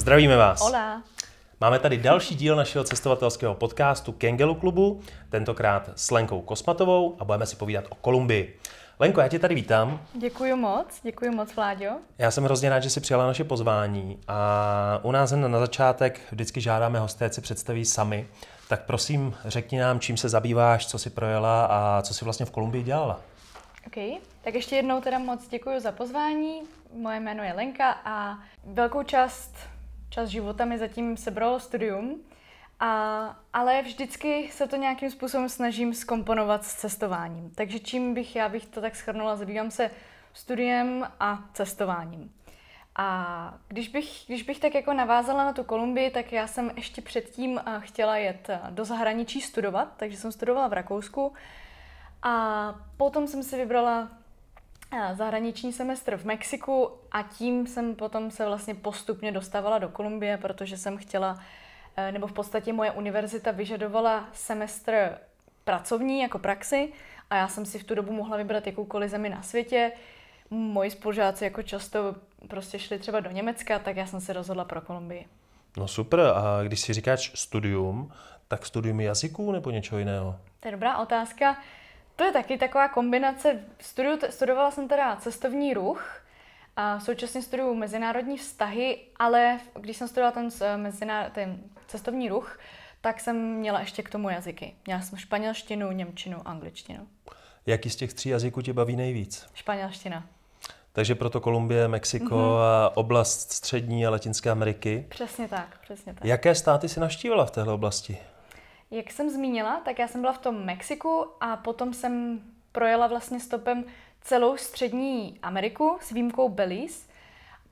Zdravíme vás. Hola. Máme tady další díl našeho cestovatelského podcastu Kengelu klubu, tentokrát s Lenkou Kosmatovou a budeme si povídat o Kolumbii. Lenko, já tě tady vítám. Děkuji moc, děkuji moc, Vláďo. Já jsem hrozně rád, že jsi přijala naše pozvání a u nás na začátek vždycky žádáme hosté, ať se představí sami. Tak prosím, řekni nám, čím se zabýváš, co jsi projela a co jsi vlastně v Kolumbii dělala. OK, tak ještě jednou teda moc děkuji za pozvání. Moje jméno je Lenka a velkou část čas života mi zatím sebralo studium, a, ale vždycky se to nějakým způsobem snažím skomponovat s cestováním. Takže čím bych, já bych to tak schrnula, zabývám se studiem a cestováním. A když bych, když bych tak jako navázala na tu Kolumbii, tak já jsem ještě předtím eh, chtěla jet eh, do zahraničí studovat, takže jsem studovala v Rakousku. A potom jsem si vybrala zahraniční semestr v Mexiku a tím jsem potom se vlastně postupně dostávala do Kolumbie, protože jsem chtěla, eh, nebo v podstatě moje univerzita vyžadovala semestr pracovní jako praxi a já jsem si v tu dobu mohla vybrat jakoukoliv zemi na světě. Moji spolužáci jako často prostě šli třeba do Německa, tak já jsem se rozhodla pro Kolumbii. No super, a když si říkáš studium, tak studium jazyků nebo něčeho jiného? To je dobrá otázka. To je taky taková kombinace. Studiu, studovala jsem teda cestovní ruch, a současně studuju mezinárodní vztahy, ale když jsem studovala ten, ten cestovní ruch, tak jsem měla ještě k tomu jazyky. Měla jsem španělštinu, němčinu, angličtinu. Jaký z těch tří jazyků tě baví nejvíc? Španělština. Takže proto Kolumbie, Mexiko mm-hmm. a oblast střední a Latinské Ameriky. Přesně tak, přesně tak. Jaké státy si navštívila v téhle oblasti? Jak jsem zmínila, tak já jsem byla v tom Mexiku a potom jsem projela vlastně stopem celou střední Ameriku s výjimkou Belize.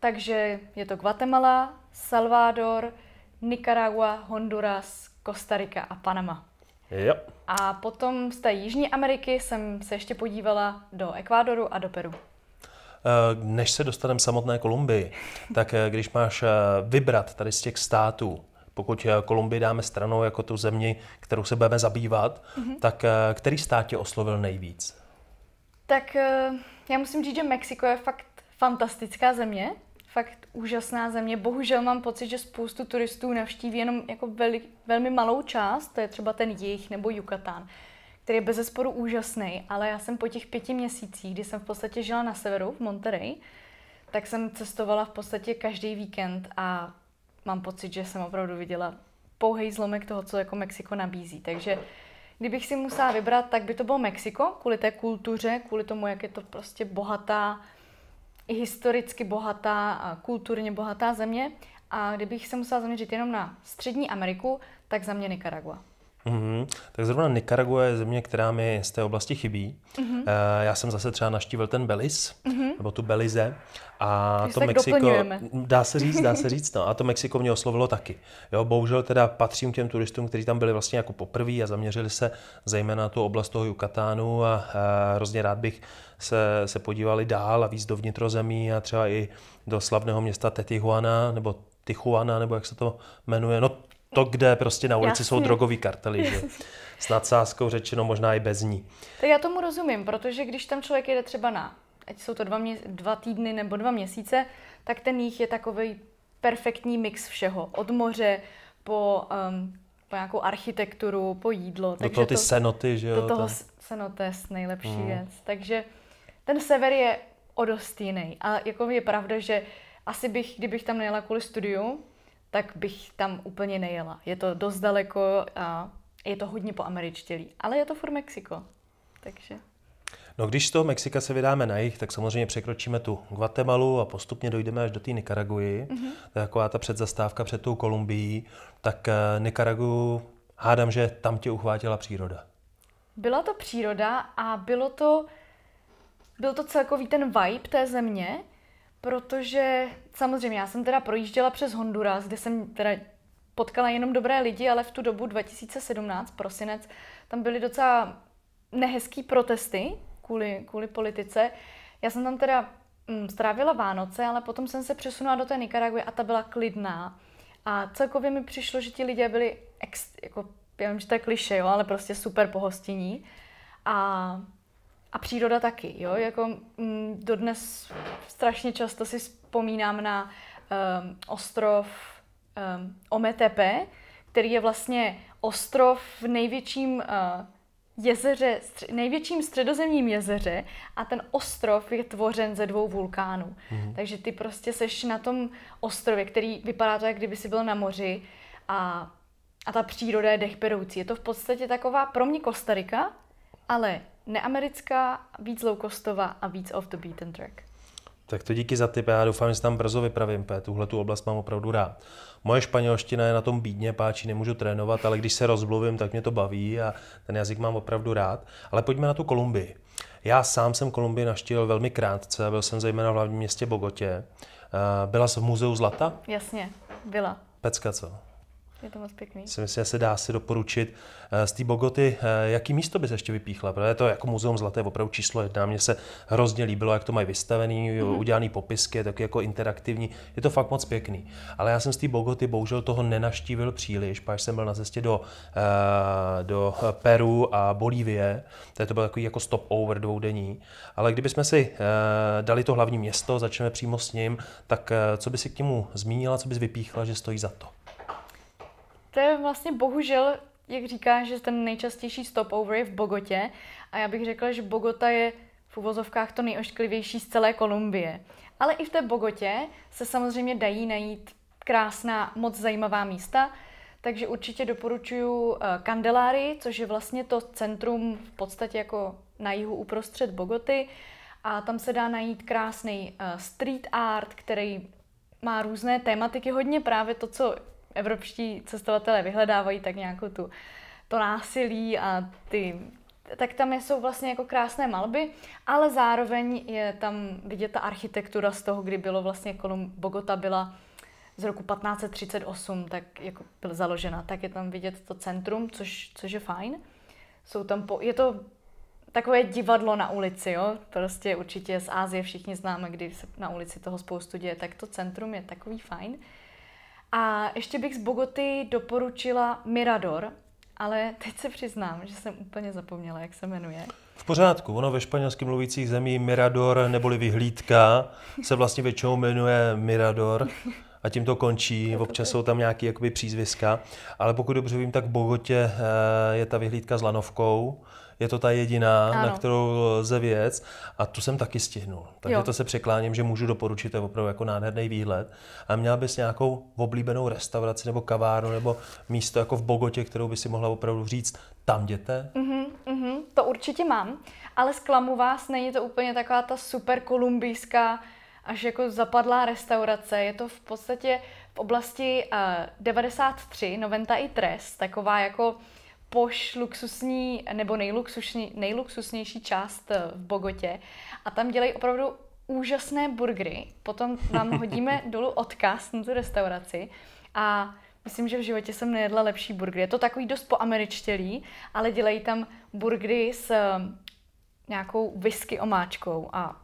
Takže je to Guatemala, Salvador, Nicaragua, Honduras, Kostarika a Panama. Jo. A potom z té Jižní Ameriky jsem se ještě podívala do Ekvádoru a do Peru. Eh, než se dostaneme samotné Kolumbii, tak eh, když máš eh, vybrat tady z těch států, pokud eh, Kolumbii dáme stranou jako tu zemi, kterou se budeme zabývat, mm-hmm. tak eh, který stát tě oslovil nejvíc? Tak eh, já musím říct, že Mexiko je fakt fantastická země, fakt úžasná země. Bohužel mám pocit, že spoustu turistů navštíví jenom jako veli, velmi malou část, to je třeba ten jejich nebo Yucatán, který je bez zesporu úžasný, ale já jsem po těch pěti měsících, kdy jsem v podstatě žila na severu, v Monterey, tak jsem cestovala v podstatě každý víkend a mám pocit, že jsem opravdu viděla pouhý zlomek toho, co jako Mexiko nabízí. Takže kdybych si musela vybrat, tak by to bylo Mexiko, kvůli té kultuře, kvůli tomu, jak je to prostě bohatá, i historicky bohatá a kulturně bohatá země. A kdybych se musela zaměřit jenom na Střední Ameriku, tak za mě Nicaragua. Mm-hmm. Tak zrovna Nicaragua je země, která mi z té oblasti chybí. Mm-hmm. Uh, já jsem zase třeba naštívil ten Belize, mm-hmm. nebo tu Belize. A Když to Mexiko, dá se říct, dá se říct, no. A to Mexiko mě oslovilo taky. Jo, bohužel teda patřím těm turistům, kteří tam byli vlastně jako poprví a zaměřili se zejména na tu oblast toho Jukatánu a, a hrozně rád bych se, se podívali dál a víc do vnitrozemí a třeba i do slavného města Tetihuana nebo Tichuana, nebo jak se to jmenuje, no to, kde prostě na ulici Jasně. jsou drogový kartely, že? S nadsázkou řečeno možná i bez ní. Tak já tomu rozumím, protože když tam člověk jede třeba na, ať jsou to dva, mě, dva týdny nebo dva měsíce, tak ten jich je takový perfektní mix všeho. Od moře po, um, po nějakou architekturu, po jídlo. Do toho ty to, senoty, že jo? Do toho ten... senotest, nejlepší hmm. věc. Takže ten sever je o dost jiný. A jako je pravda, že asi bych, kdybych tam nejela kvůli studiu, tak bych tam úplně nejela. Je to dost daleko a je to hodně po američtělí, ale je to furt Mexiko, takže... No když z toho Mexika se vydáme na jich, tak samozřejmě překročíme tu Guatemalu a postupně dojdeme až do té Nikaraguji. Mm-hmm. To je taková ta předzastávka před tou Kolumbií. Tak uh, Nikaragu, hádám, že tam tě uchvátila příroda. Byla to příroda a bylo to, byl to celkový ten vibe té země, protože samozřejmě já jsem teda projížděla přes Honduras, kde jsem teda potkala jenom dobré lidi, ale v tu dobu 2017, prosinec, tam byly docela nehezký protesty kvůli, kvůli politice. Já jsem tam teda mm, strávila Vánoce, ale potom jsem se přesunula do té Nikaraguy a ta byla klidná. A celkově mi přišlo, že ti lidé byli, ex, jako, já vím, že to je kliše, jo, ale prostě super pohostinní. A a příroda taky, jo, jako mm, dodnes strašně často si vzpomínám na um, ostrov um, Ometepe, který je vlastně ostrov v největším uh, jezeře, stři, největším středozemním jezeře a ten ostrov je tvořen ze dvou vulkánů. Mm-hmm. Takže ty prostě seš na tom ostrově, který vypadá to, jak kdyby si byl na moři a, a ta příroda je dechberoucí. Je to v podstatě taková pro mě Kostarika, ale neamerická, víc loukostová a víc off the beaten track. Tak to díky za tip, já doufám, že se tam brzo vypravím, P. Tuhle tu oblast mám opravdu rád. Moje španělština je na tom bídně, páči, nemůžu trénovat, ale když se rozmluvím, tak mě to baví a ten jazyk mám opravdu rád. Ale pojďme na tu Kolumbii. Já sám jsem Kolumbii naštívil velmi krátce, byl jsem zejména v hlavním městě Bogotě. Eh, byla jsi v muzeu Zlata? Jasně, byla. Pecka co? Je to moc pěkný. Si myslím, že se dá si doporučit. Eh, z té Bogoty, eh, jaký místo bys ještě vypíchla? Protože to jako Muzeum Zlaté opravdu číslo jedna. Mně se hrozně líbilo, jak to mají vystavený, mm-hmm. udělaný popisky, taky jako interaktivní. Je to fakt moc pěkný. Ale já jsem z té Bogoty bohužel toho nenaštívil příliš, až jsem byl na cestě do, eh, do Peru a Bolívie. To byl takový jako stop over dvoudenní. Ale kdybychom si dali to hlavní město, začneme přímo s ním, tak co by si k němu zmínila, co bys vypíchla, že stojí za to? To je vlastně bohužel, jak říkáš, že ten nejčastější stopover je v Bogotě a já bych řekla, že Bogota je v uvozovkách to nejošklivější z celé Kolumbie. Ale i v té Bogotě se samozřejmě dají najít krásná, moc zajímavá místa, takže určitě doporučuji eh, Kandeláry, což je vlastně to centrum v podstatě jako na jihu uprostřed Bogoty a tam se dá najít krásný eh, street art, který má různé tématiky, hodně právě to, co evropští cestovatelé vyhledávají tak nějakou tu, to násilí a ty tak tam jsou vlastně jako krásné malby, ale zároveň je tam vidět ta architektura z toho, kdy bylo vlastně kolum Bogota byla z roku 1538, tak jako byl založena, tak je tam vidět to centrum, což, což je fajn. Jsou tam po, je to takové divadlo na ulici, jo? prostě určitě z Ázie všichni známe, kdy se na ulici toho spoustu děje, tak to centrum je takový fajn. A ještě bych z Bogoty doporučila Mirador, ale teď se přiznám, že jsem úplně zapomněla, jak se jmenuje. V pořádku, ono ve španělsky mluvících zemí Mirador neboli vyhlídka se vlastně většinou jmenuje Mirador a tím to končí. Občas jsou tam nějaké jakoby přízviska, ale pokud dobře vím, tak v Bogotě eh, je ta vyhlídka s lanovkou je to ta jediná, ano. na kterou lze věc a tu jsem taky stihnul. Takže jo. to se překláním, že můžu doporučit, to je opravdu jako nádherný výhled. A měla bys nějakou oblíbenou restauraci nebo kavárnu nebo místo jako v Bogotě, kterou by si mohla opravdu říct, tam jděte? Uh-huh, uh-huh, to určitě mám, ale zklamu vás, není to úplně taková ta super kolumbijská až jako zapadlá restaurace. Je to v podstatě v oblasti uh, eh, 93, Noventa i Tres, taková jako poš luxusní nebo nejluxusní, nejluxusnější část eh, v Bogotě a tam dělají opravdu úžasné burgery. Potom vám hodíme dolů odkaz na tu restauraci a myslím, že v životě jsem nejedla lepší burgery. Je to takový dost poameričtělý, ale dělají tam burgery s eh, nějakou whisky omáčkou a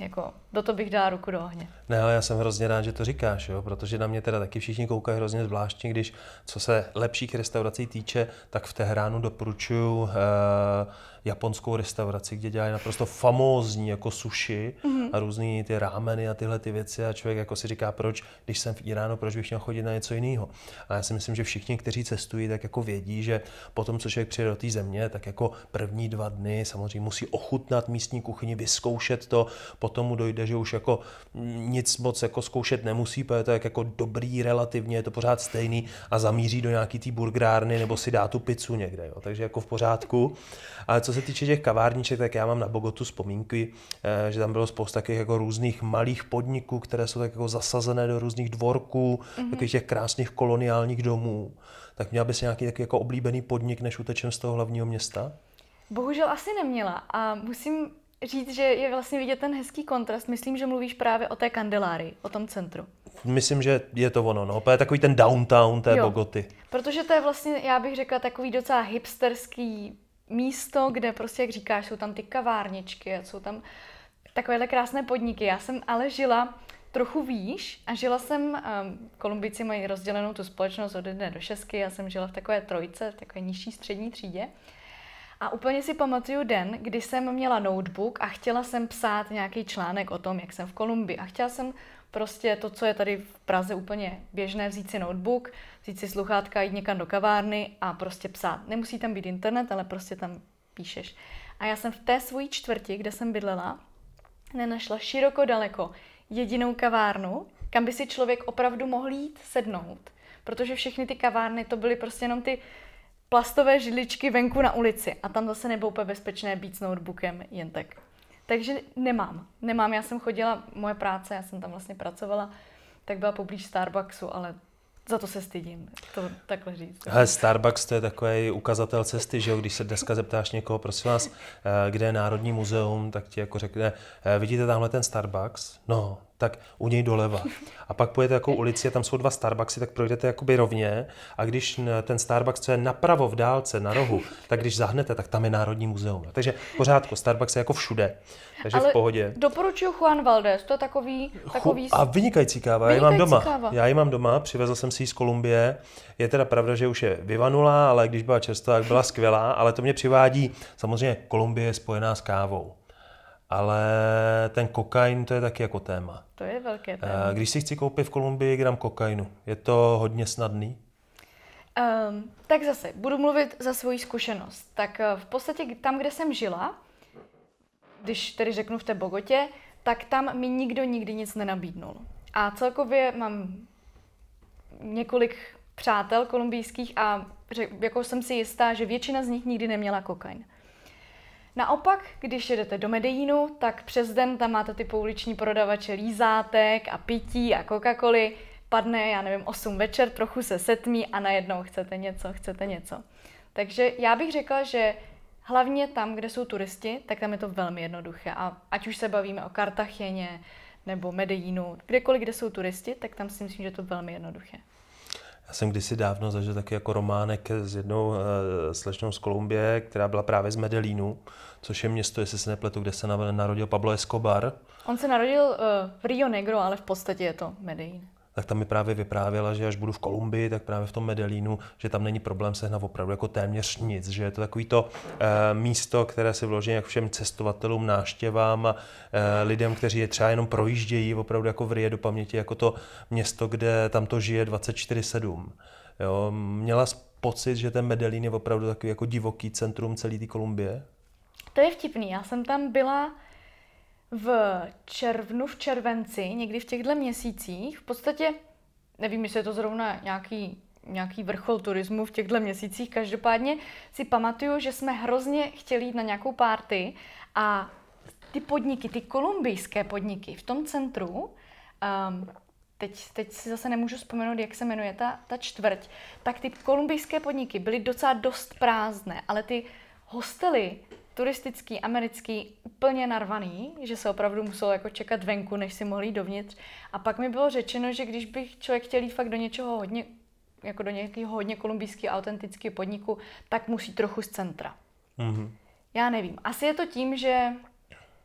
jako, do to bych dala ruku do ohně. Ne, ale já jsem hrozně rád, že to říkáš, jo, protože na mě teda taky všichni koukají hrozně zvláštně, když co se lepších restaurací týče, tak v Tehránu doporučuju uh, japonskou restauraci, kde dělají naprosto famózní jako sushi mm-hmm. a různé ty rámeny a tyhle ty věci a člověk jako si říká, proč, když jsem v Iránu, proč bych měl chodit na něco jiného. A já si myslím, že všichni, kteří cestují, tak jako vědí, že potom, co člověk přijde do té země, tak jako první dva dny samozřejmě musí ochutnat místní kuchyni, vyzkoušet to, potom mu dojde, že už jako nic moc jako zkoušet nemusí, protože to je jako dobrý relativně, je to pořád stejný a zamíří do nějaký té burgerárny nebo si dá tu pizzu někde, jo. takže jako v pořádku. Ale co se týče těch kavárniček, tak já mám na Bogotu vzpomínky, eh, že tam bylo spousta takových jako různých malých podniků, které jsou tak jako zasazené do různých dvorků, mm-hmm. takových těch krásných koloniálních domů. Tak měla bys nějaký takový jako oblíbený podnik, než utečem z toho hlavního města? Bohužel asi neměla a musím říct, že je vlastně vidět ten hezký kontrast. Myslím, že mluvíš právě o té kandelárii, o tom centru. Myslím, že je to ono, no. To je takový ten downtown té jo. Bogoty. Protože to je vlastně, já bych řekla, takový docela hipsterský místo, kde prostě, jak říkáš, jsou tam ty kavárničky, jsou tam takovéhle krásné podniky. Já jsem ale žila trochu výš a žila jsem, um, mají rozdělenou tu společnost od jedné do šestky, já jsem žila v takové trojce, v takové nižší střední třídě. A úplně si pamatuju den, kdy jsem měla notebook a chtěla jsem psát nějaký článek o tom, jak jsem v Kolumbii. A chtěla jsem prostě to, co je tady v Praze úplně běžné, vzít si notebook, vzít si sluchátka, jít někam do kavárny a prostě psát. Nemusí tam být internet, ale prostě tam píšeš. A já jsem v té svojí čtvrti, kde jsem bydlela, nenašla široko daleko jedinou kavárnu, kam by si člověk opravdu mohl jít sednout. Protože všechny ty kavárny to byly prostě jenom ty plastové židličky venku na ulici a tam zase nebylo úplně bezpečné být s notebookem jen tak. Takže nemám. Nemám, já jsem chodila, moje práce, já jsem tam vlastně pracovala, tak byla poblíž Starbucksu, ale za to se stydím, to takhle říct. Hele, Starbucks to je takový ukazatel cesty, že jo? když se dneska zeptáš někoho, prosím vás, eh, kde je Národní muzeum, tak ti jako řekne, eh, vidíte tamhle ten Starbucks? No, tak u něj doleva. A pak pojedete jako ulici a tam jsou dva Starbucksy, tak projdete jakoby rovně a když eh, ten Starbucks, co je napravo v dálce, na rohu, tak když zahnete, tak tam je Národní muzeum. No, takže pořádko, Starbucks je jako všude. Takže Ale v pohodě. Doporučuju Juan Valdez, to je takový... takový... A vynikající káva, vynikající já ji mám doma. Káva. Já ji mám doma, přivezl jsem si ji z Kolumbie. Je teda pravda, že už je vyvanulá, ale když byla čerstvá, tak byla skvělá, ale to mě přivádí, samozřejmě Kolumbie je spojená s kávou. Ale ten kokain, to je taky jako téma. To je velké eh, téma. Když si chci koupit v Kolumbii gram kokainu, je to hodně snadný? Um, tak zase, budu mluvit za svoji zkušenost. Tak eh, v podstatě tam, kde jsem žila, když tedy řeknu v té Bogotě, tak tam mi nikdo nikdy nic nenabídnul. A celkově mám několik přátel kolumbijských a jako jsem si jistá, že většina z nich nikdy neměla kokain. Naopak, když jedete do Medellínu, tak přes den tam máte ty pouliční prodavače lízátek a pití a coca coly Padne, já nevím, 8 večer, trochu se setmí a najednou chcete něco, chcete něco. Takže já bych řekla, že hlavně tam, kde jsou turisti, tak tam je to velmi jednoduché. A ať už se bavíme o Kartachěně nebo Medellínu, kdekoliv, kde jsou turisti, tak tam si myslím, že je to velmi jednoduché. Já jsem kdysi dávno zažil taky jako románek s jednou uh, slečnou z Kolumbie, která byla právě z Medellínu, což je město, jestli se nepletu, kde se narodil Pablo Escobar. On se narodil uh, v Rio Negro, ale v podstatě je to Medellín tak tam mi právě vyprávěla, že až budu v Kolumbii, tak právě v tom Medellínu, že tam není problém sehnat opravdu jako téměř nic, že je to takový to e, místo, které si vloží jak všem cestovatelům, náštěvám a e, lidem, kteří je třeba jenom projíždějí, opravdu jako vryje do paměti, jako to město, kde tam to žije 24-7. Jo, měla pocit, že ten Medellín je opravdu takový jako divoký centrum celé té Kolumbie? To je vtipný, já jsem tam byla v červnu, v červenci, někdy v těchto měsících, v podstatě, nevím, jestli je to zrovna nějaký nějaký vrchol turismu v těchto měsících. Každopádně si pamatuju, že jsme hrozně chtěli jít na nějakou párty a ty podniky, ty kolumbijské podniky v tom centru, um, teď, teď si zase nemůžu vzpomenout, jak se jmenuje ta, ta čtvrť, tak ty kolumbijské podniky byly docela dost prázdné, ale ty hostely turistický, americký, úplně narvaný, že se opravdu musel jako čekat venku, než si mohli jít dovnitř. A pak mi bylo řečeno, že když bych člověk chtěl jít fakt do něčeho hodně, jako do nějakého hodně kolumbijského autentického podniku, tak musí trochu z centra. Mm-hmm. Já nevím. Asi je to tím, že,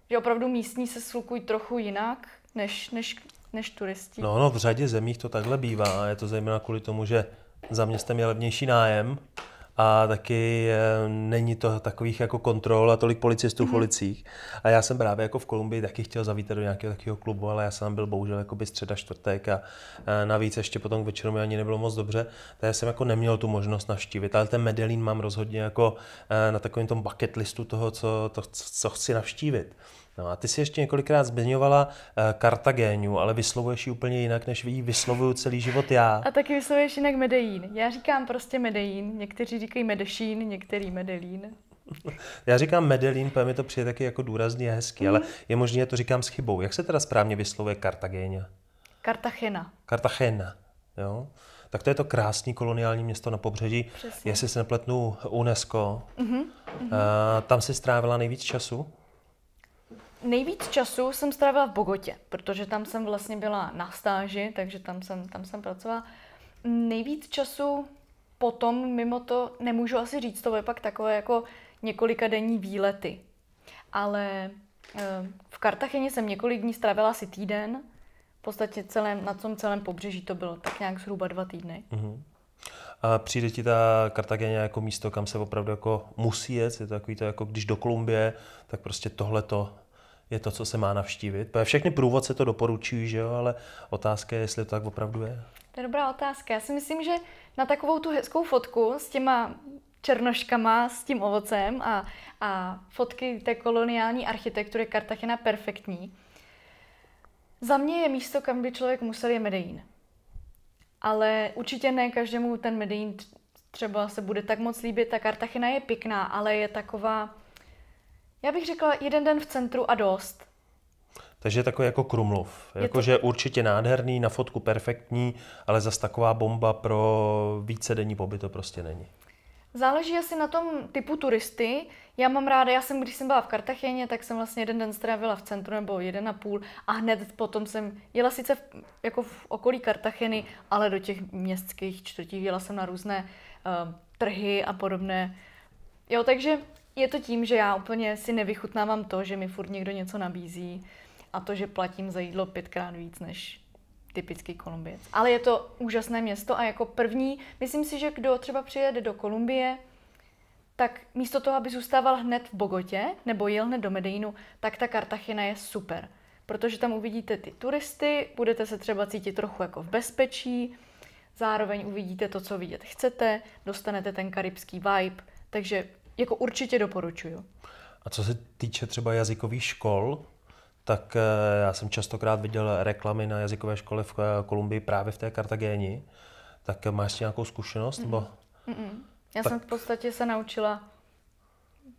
že opravdu místní se slukují trochu jinak, než, než, než turisti. No, no, v řadě zemích to takhle bývá. Je to zejména kvůli tomu, že za městem je levnější nájem, a taky eh, není to takových jako kontrol a tolik policistů mm-hmm. v mhm. ulicích. A já jsem právě jako v Kolumbii taky chtěl zavítat do nějakého takového klubu, ale já jsem byl bohužel jako by středa čtvrtek a eh, navíc ještě potom k večeru mi ani nebylo moc dobře, já jsem jako neměl tu možnost navštívit. Ale ten Medellín mám rozhodně jako eh, na takovém tom bucket listu toho, co, to, co chci navštívit. No a ty si ještě několikrát zmiňovala eh, Kartagéňu, ale vyslovuješ ji úplně jinak, než ji vyslovuju celý život já. A taky vyslovuješ jinak Medellín. Já říkám prostě Medellín. někteří říkají Medešín, některý Medellín. Já říkám Medellín, protože mi to přijde taky jako důrazně a hezký, mm. ale mhm. je možné, že to říkám s chybou. Jak se teda správně vyslovuje Kartagéňa? Kartachena. Kartachena, jo. Tak to je to krásné koloniální město na pobřeží. Přesně. Jestli se nepletnu UNESCO, mm-hmm. Mhm. a, eh, tam si strávila nejvíc času? Nejvíc času jsem strávila v Bogotě, protože tam jsem vlastně byla na stáži, takže tam jsem, tam jsem pracovala. Nejvíc času potom, mimo to, nemůžu asi říct, to je pak takové jako několika denní výlety. Ale eh, v Kartacheně jsem několik dní strávila asi týden, v podstatě celém, na tom celém pobřeží to bylo tak nějak zhruba dva týdny. Mm-hmm. A přijde ti ta Kartagena jako místo, kam se opravdu jako musí jet? Je to takový to, jako když do Kolumbie, tak prostě tohle to je to, co se má navštívit? Všechny průvodce to doporučují, že jo, ale otázka je, jestli to tak opravdu je. To je dobrá otázka. Já si myslím, že na takovou tu hezkou fotku s těma černoškama, s tím ovocem a, a fotky té koloniální architektury Kartachena perfektní. Za mě je místo, kam by člověk musel, je Medellín. Ale určitě ne každému ten Medellín třeba se bude tak moc líbit. Ta Kartachena je pěkná, ale je taková já bych řekla jeden den v centru a dost. Takže takový jako Krumlov. Jakože to... určitě nádherný, na fotku perfektní, ale zas taková bomba pro více denní pobyt to prostě není. Záleží asi na tom typu turisty. Já mám ráda, já jsem, když jsem byla v Kartachéně, tak jsem vlastně jeden den strávila v centru nebo jeden a půl a hned potom jsem jela sice v, jako v okolí Kartacheny, ale do těch městských čtvrtí jela jsem na různé uh, trhy a podobné. Jo, takže je to tím, že já úplně si nevychutnávám to, že mi furt někdo něco nabízí a to, že platím za jídlo pětkrát víc než typický Kolumbiec. Ale je to úžasné město a jako první, myslím si, že kdo třeba přijede do Kolumbie, tak místo toho, aby zůstával hned v Bogotě nebo jel hned do Medejnu, tak ta Kartachina je super. Protože tam uvidíte ty turisty, budete se třeba cítit trochu jako v bezpečí, zároveň uvidíte to, co vidět chcete, dostanete ten karibský vibe, takže jako určitě doporučuju. A co se týče třeba jazykových škol, tak eh, já jsem častokrát viděl reklamy na jazykové škole v eh, Kolumbii právě v té Kartagéni. Tak eh, máš nějakou zkušenost? mm hmm Bo... mm hmm Já tak... jsem v podstatě se naučila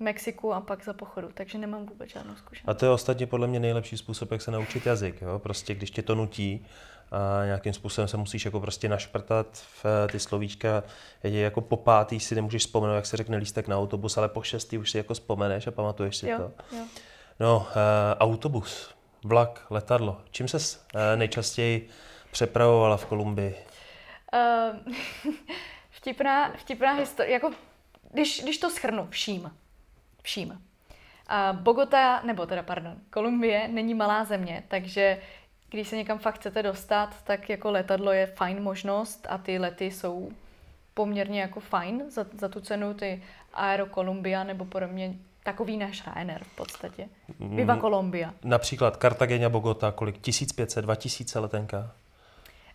Mexiku a pak za pochodu, takže nemám vůbec žádnou zkušenost. A to je ostatně podle mě nejlepší způsob, jak se naučit jazyk. Jo? Prostě když tě to nutí, a nějakým způsobem se musíš jako prostě našprtat v ty slovíčka, je jako po pátý si nemůžeš vzpomenout, jak se řekne lístek na autobus, ale po šestý už si jako vzpomeneš a pamatuješ si jo, to. Jo. No, eh, autobus, vlak, letadlo. Čím se eh, nejčastěji přepravovala v Kolumbii? Uh, vtipná, vtipná historie, jako když, když to schrnu vším, vším. A Bogota, nebo teda pardon, Kolumbie není malá země, takže když se někam fakt chcete dostat, tak jako letadlo je fajn možnost a ty lety jsou poměrně jako fajn za, za tu cenu, ty Aero Columbia nebo podobně, takový náš Ryanair v podstatě. Mm. Viva Colombia. Například Cartagena, Bogota, kolik? 1500, 2000 letenka?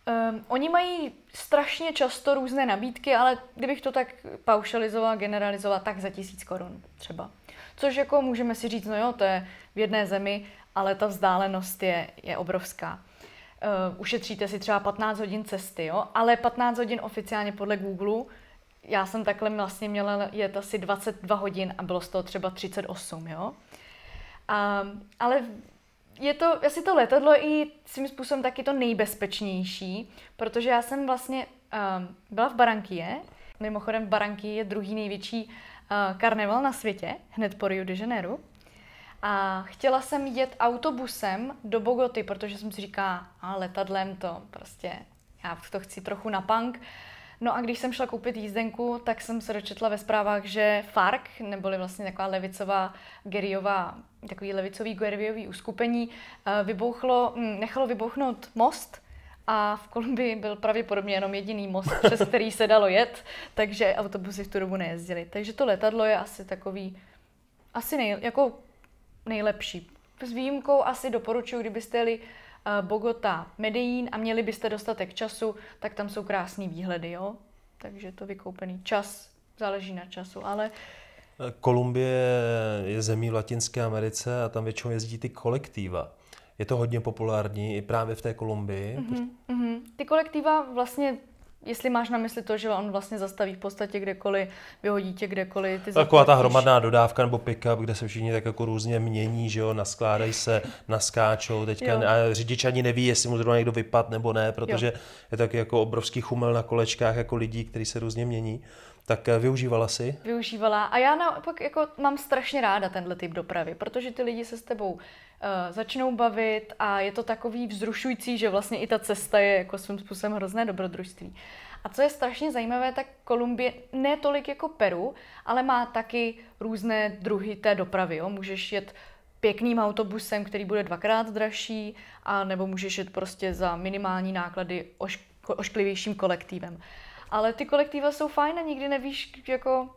Um, oni mají strašně často různé nabídky, ale kdybych to tak paušalizoval, generalizovala, tak za tisíc korun třeba. Což jako můžeme si říct, no jo, to je v jedné zemi, ale ta vzdálenost je, je obrovská. Uh, ušetříte si třeba 15 hodin cesty, jo? ale 15 hodin oficiálně podle Google, já jsem takhle vlastně měla jet asi 22 hodin a bylo z toho třeba 38, jo. A, ale je to, asi to letadlo i svým způsobem taky to nejbezpečnější, protože já jsem vlastně um, byla v Barankije, mimochodem Barankie je druhý největší uh, Eh, karneval na světě, hned po Rio de Janeiro. A chtěla jsem jet autobusem do Bogoty, protože jsem si říká, a letadlem to prostě, já to chci trochu na punk. No a když jsem šla koupit jízdenku, tak jsem se dočetla ve zprávách, že FARC, neboli vlastně taková levicová, geriová, takový levicový geriový uskupení, eh, vybouchlo, hm, nechalo vybouchnout most, a v Kolumbii byl pravděpodobně jenom jediný most, přes který se dalo jet, takže autobusy v tu dobu nejezdily. Takže to letadlo je asi takový, asi nej, jako nejlepší. S výjimkou asi doporučuji, kdybyste jeli eh, Bogota, Medellín a měli byste dostatek času, tak tam jsou krásný výhledy, jo? Takže to vykoupený čas, záleží na času, ale Kolumbie je zemí v Latinské Americe a tam většinou jezdí ty kolektiva je to hodně populární i právě v té Kolumbii. Mm-hmm, mm-hmm. Ty kolektiva vlastně jestli máš na mysli to, že on vlastně zastaví v podstatě kdekoliv, vyhodí tě kdekoliv. Ty Taková ta hromadná dodávka nebo pick-up, kde se všichni tak jako různě mění, že jo, naskládají se, naskáčou teďka jo. a řidič ani neví, jestli mu zrovna někdo vypad nebo ne, protože jo. je tak jako obrovský chumel na kolečkách jako lidí, který se různě mění. Tak eh, využívala si? Využívala a já naopak jako mám strašně ráda tenhle typ dopravy, protože ty lidi se s tebou Eh, začnou bavit a je to takový vzrušující, že vlastně i ta cesta je jako svým způsobem hrozné dobrodružství. A co je strašně zajímavé, tak Kolumbie ne tolik jako Peru, ale má taky různé druhy té dopravy. Jo? Můžeš jet pěkným autobusem, který bude dvakrát dražší, a nebo můžeš jet prostě za minimální náklady ošklivějším kolektivem. Ale ty kolektiva jsou fajn a nikdy nevíš, jako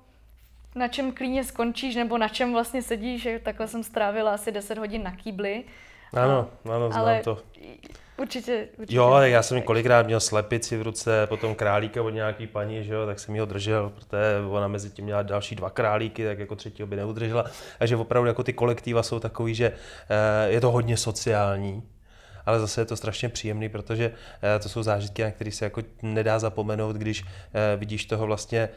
na čem klíně skončíš, nebo na čem vlastně sedíš. Takhle jsem strávila asi 10 hodin na kýbli. Ano, ano, znám ale to. Určitě, určitě. Jo, já jsem kolikrát měl slepici v ruce, potom králíka od nějaký paní, že jo, tak jsem ji držel, protože ona mezi tím měla další dva králíky, tak jako třetího by neudržela. Takže opravdu jako ty kolektiva jsou takový, že eh, je to hodně sociální, ale zase je to strašně příjemný, protože eh, to jsou zážitky, na které se jako nedá zapomenout, když eh, vidíš toho vlastně eh,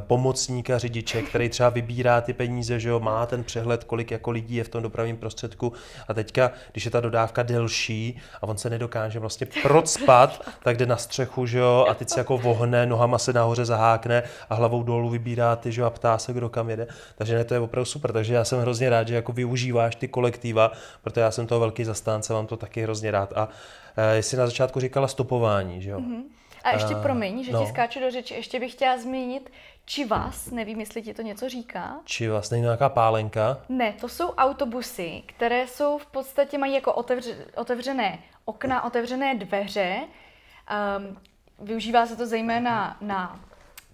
pomocníka řidiče, který třeba vybírá ty peníze, že jo, má ten přehled, kolik jako lidí je v tom dopravním prostředku a teďka, když je ta dodávka delší a on se nedokáže vlastně procpat, tak jde na střechu, že jo, a teď se jako vohne, nohama se nahoře zahákne a hlavou dolů vybírá ty, že jo, a ptá se, kdo kam jede. Takže ne, to je opravdu super, takže já jsem hrozně rád, že jako využíváš ty kolektiva, protože já jsem toho velký zastánce, mám to taky hrozně rád. A eh, jsi na začátku říkala stopování, že jo? Mm-hmm. A ještě uh, promiň, že no. ti skáču do řeči, ještě bych chtěla zmínit čivas, nevím, jestli ti to něco říká. Čivas, není nějaká pálenka? Ne, to jsou autobusy, které jsou v podstatě, mají jako otevř, otevřené okna, otevřené dveře. Um, využívá se to zejména na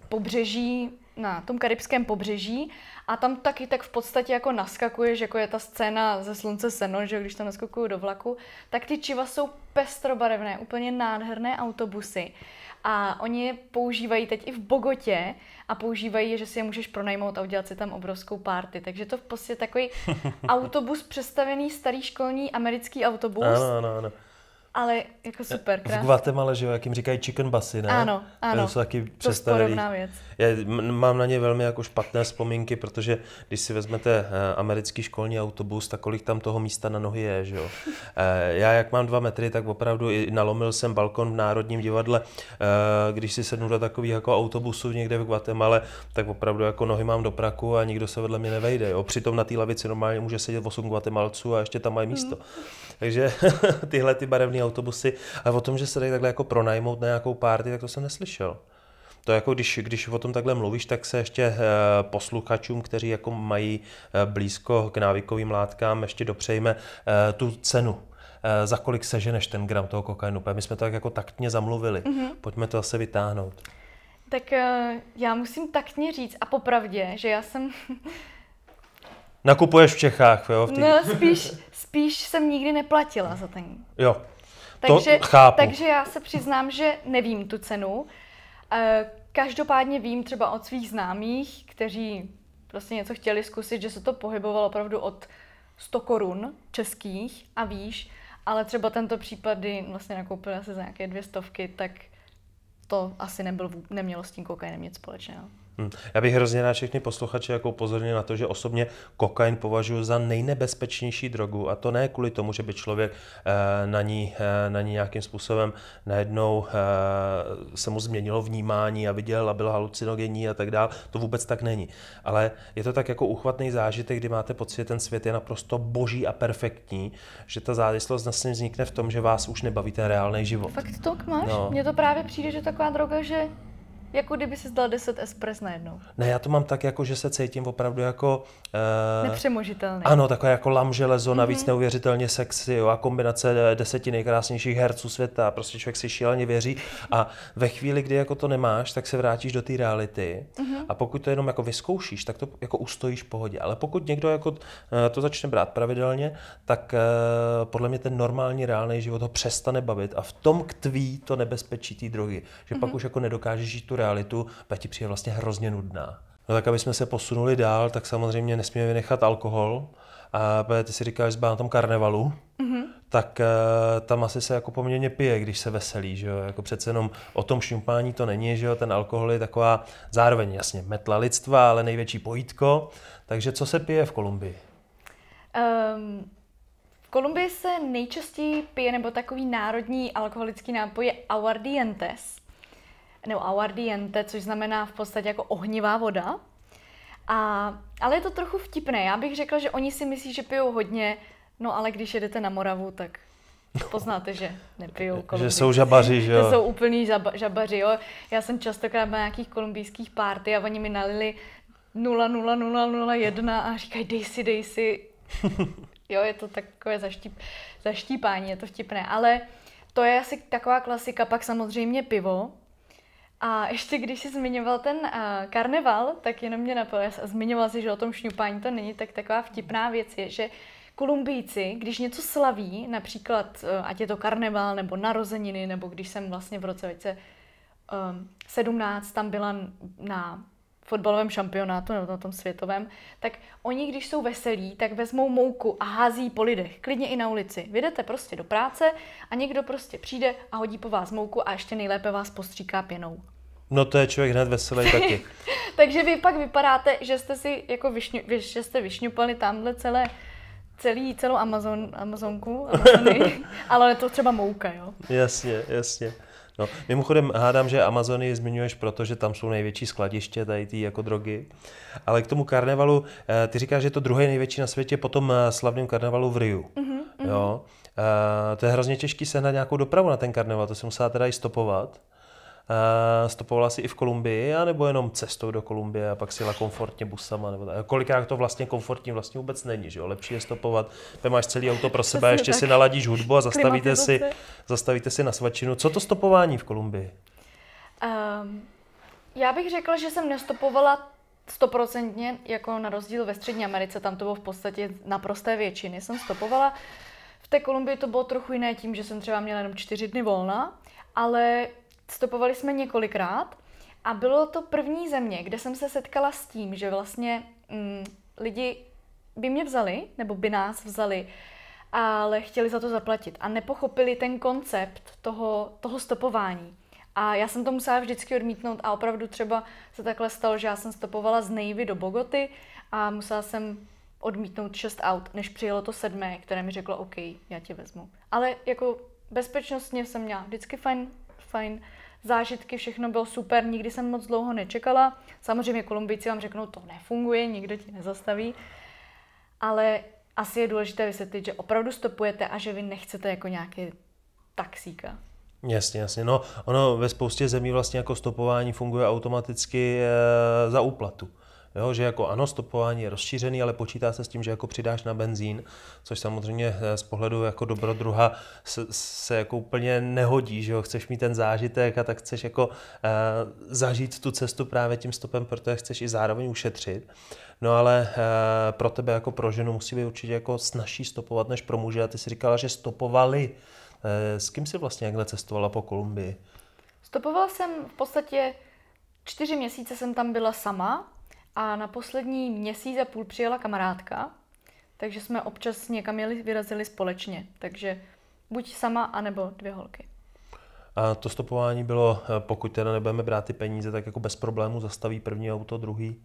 pobřeží, na tom karibském pobřeží a tam taky tak v podstatě jako naskakuješ, jako je ta scéna ze Slunce seno, že když tam naskakuju do vlaku, tak ty čiva jsou pestrobarevné, úplně nádherné autobusy. A oni je používají teď i v Bogotě a používají je, že si je můžeš pronajmout a udělat si tam obrovskou party. Takže to v podstatě takový autobus přestavený starý školní americký autobus. Ano, ano, ano ale jako super krásný. V Guatemala, že jo, jak jim říkají chicken basy, ne? Ano, ano. To jsou taky věc. Já mám na ně velmi jako špatné vzpomínky, protože když si vezmete eh, americký školní autobus, tak kolik tam toho místa na nohy je, že jo. Eh, já jak mám dva metry, tak opravdu i nalomil jsem balkon v Národním divadle, eh, když si sednu do takových jako autobusů někde v Guatemala, tak opravdu jako nohy mám do praku a nikdo se vedle mě nevejde, jo. Přitom na té lavici normálně může sedět 8 Guatemalců a ještě tam mají místo. Hmm. Takže tyhle ty barevné autobusy, ale o tom, že se dají takhle jako pronajmout na nějakou párty, tak to jsem neslyšel. To jako když, když o tom takhle mluvíš, tak se ještě eh, posluchačům, kteří jako mají eh, blízko k návykovým látkám, ještě dopřejme eh, tu cenu. Za kolik seženeš ten gram toho kokainu? My jsme to tak jako taktně zamluvili. Mm-hmm. Pojďme to zase vytáhnout. Tak já musím taktně říct a popravdě, že já jsem... Nakupuješ v Čechách, jo? V tý... No, spíš, spíš jsem nikdy neplatila za ten. Jo. Takže, to chápu. takže já se přiznám, že nevím tu cenu. Eh, každopádně vím třeba od svých známých, kteří prostě něco chtěli zkusit, že se to pohybovalo opravdu od 100 korun českých a výš, ale třeba tento případ, kdy vlastně nakoupila se za nějaké dvě stovky, tak to asi nebyl, nemělo s tím kokainem nic společného. Hm. Já bych hrozně na všechny posluchače jako upozornil na to, že osobně kokain považuji za nejnebezpečnější drogu a to ne kvůli tomu, že by člověk eh, na ní, eh, na ní nějakým způsobem najednou eh, se mu změnilo vnímání a viděl a byl halucinogenní a tak dále. To vůbec tak není. Ale je to tak jako uchvatný zážitek, kdy máte pocit, že ten svět je naprosto boží a perfektní, že ta závislost vlastně vznikne v tom, že vás už nebaví ten reálný život. Fakt to máš? No. Mně to právě přijde, že taková droga, že jako kdyby si zdal 10 espres najednou. Ne, já to mám tak, jako že se cítím opravdu jako... Uh, Nepřemožitelný. Ano, takové jako lam železo, mm-hmm. navíc mhm. neuvěřitelně sexy jo, a kombinace eh, deseti nejkrásnějších herců světa. Prostě člověk si šíleně věří a ve chvíli, kdy jako to nemáš, tak se vrátíš do té reality mm-hmm. a pokud to jenom jako vyzkoušíš, tak to jako ustojíš v pohodě. Ale pokud někdo jako eh, to začne brát pravidelně, tak uh, podle mě ten normální reálný život ho přestane bavit a v tom ktví to nebezpečí té drogy, že mm-hmm. pak mhm. už jako nedokážeš žít tu realitu, pak ti přijde vlastně hrozně nudná. No tak, aby jsme se posunuli dál, tak samozřejmě nesmíme vynechat alkohol. A ty si říkáš, že na tom karnevalu, mm-hmm. tak uh, tam asi se jako poměrně pije, když se veselí, že jo? Jako přece jenom o tom šňupání to není, že jo? Ten alkohol je taková zároveň jasně metla lidstva, ale největší pojítko. Takže co se pije v Kolumbii? Um, v Kolumbii se nejčastěji pije nebo takový národní alkoholický nápoj je aguardientes nebo aguardiente, což znamená v podstatě jako ohnivá voda. A, ale je to trochu vtipné. Já bych řekla, že oni si myslí, že pijou hodně, no ale když jedete na Moravu, tak poznáte, že nepijou kolumbijci. Že jsou žabaři, že jo? Že jsou úplní žaba, žabaři, jo. Já jsem častokrát na nějakých kolumbijských párty a oni mi nalili 00001 a říkají dej si, dej si. Jo, je to takové zaštíp, zaštípání, je to vtipné, ale to je asi taková klasika, pak samozřejmě pivo, a ještě když jsi zmiňoval ten uh, karneval, tak jenom mě napadlo, a zmiňoval jsi, že o tom šňupání to není, tak taková vtipná věc je, že Kolumbijci, když něco slaví, například eh, ať je to karneval nebo narozeniny, nebo když jsem vlastně v roce 2017 eh, tam byla na fotbalovém šampionátu nebo na tom světovém, tak oni, když jsou veselí, tak vezmou mouku a hází po lidech, klidně i na ulici. Vydete prostě do práce a někdo prostě přijde a hodí po vás mouku a ještě nejlépe vás postříká pěnou. No to je člověk hned veselý taky. Takže vy pak vypadáte, že jste si jako vyšňu, že jste vyšňupali tamhle celé celý, celou Amazon, Amazonku, Amazony, ale to třeba mouka, jo? Jasně, jasně. No, mimochodem hádám, že Amazonii zmiňuješ, protože tam jsou největší skladiště tady ty jako drogy. Ale k tomu karnevalu, eh, ty říkáš, že je to druhý největší na světě po tom eh, slavném karnevalu v Riu. Mm-hmm, jo? Eh, to je hrozně těžký sehnat nějakou dopravu na ten karneval, to se musela teda i stopovat. Eh, stopovala si i v Kolumbii, anebo jenom cestou do Kolumbie a pak si jela komfortně busama? Nebo tak. Kolikrát to vlastně komfortní vlastně vůbec není, že jo? Lepší je stopovat, ty máš celý auto pro sebe, ještě tak. si naladíš hudbu a zastavíte si, zastavíte si na svačinu. Co to stopování v Kolumbii? Um, já bych řekla, že jsem nestopovala stoprocentně, jako na rozdíl ve Střední Americe, tam to bylo v podstatě naprosté většiny, jsem stopovala. V té Kolumbii to bylo trochu jiné tím, že jsem třeba měla jenom čtyři dny volna, ale stopovali jsme několikrát a bylo to první země, kde jsem se setkala s tím, že vlastně mm, lidi by mě vzali, nebo by nás vzali, ale chtěli za to zaplatit a nepochopili ten koncept toho, toho stopování. A já jsem to musela vždycky odmítnout a opravdu třeba se takhle stalo, že já jsem stopovala z Nejvy do Bogoty a musela jsem odmítnout šest aut, než přijelo to sedmé, které mi řeklo OK, já tě vezmu. Ale jako bezpečnostně jsem měla vždycky fajn, fajn zážitky, všechno bylo super, nikdy jsem moc dlouho nečekala. Samozřejmě Kolumbijci vám řeknou, to nefunguje, nikdo ti nezastaví, ale asi je důležité vysvětlit, že opravdu stopujete a že vy nechcete jako nějaký taxíka. Jasně, jasně. No, ono ve spoustě zemí vlastně jako stopování funguje automaticky e, za úplatu. Jo, že jako ano, stopování je rozšířený, ale počítá se s tím, že jako přidáš na benzín, což samozřejmě eh, z pohledu jako dobrodruha se, se jako úplně nehodí, že jo, chceš mít ten zážitek a tak chceš jako uh, zažít tu cestu právě tím stopem, protože chceš i zároveň ušetřit. No ale uh, pro tebe jako pro ženu musí být určitě jako snažší stopovat než pro muže a ty si říkala, že stopovali. Uh, s kým jsi vlastně jakhle cestovala po Kolumbii? Stopovala jsem v podstatě čtyři měsíce jsem tam byla sama, a na poslední měsíc a půl přijela kamarádka, takže jsme občas někam jeli, vyrazili společně. Takže buď sama, anebo dvě holky. A to stopování bylo, eh, pokud teda nebudeme brát ty peníze, tak jako bez problému zastaví první auto, druhý?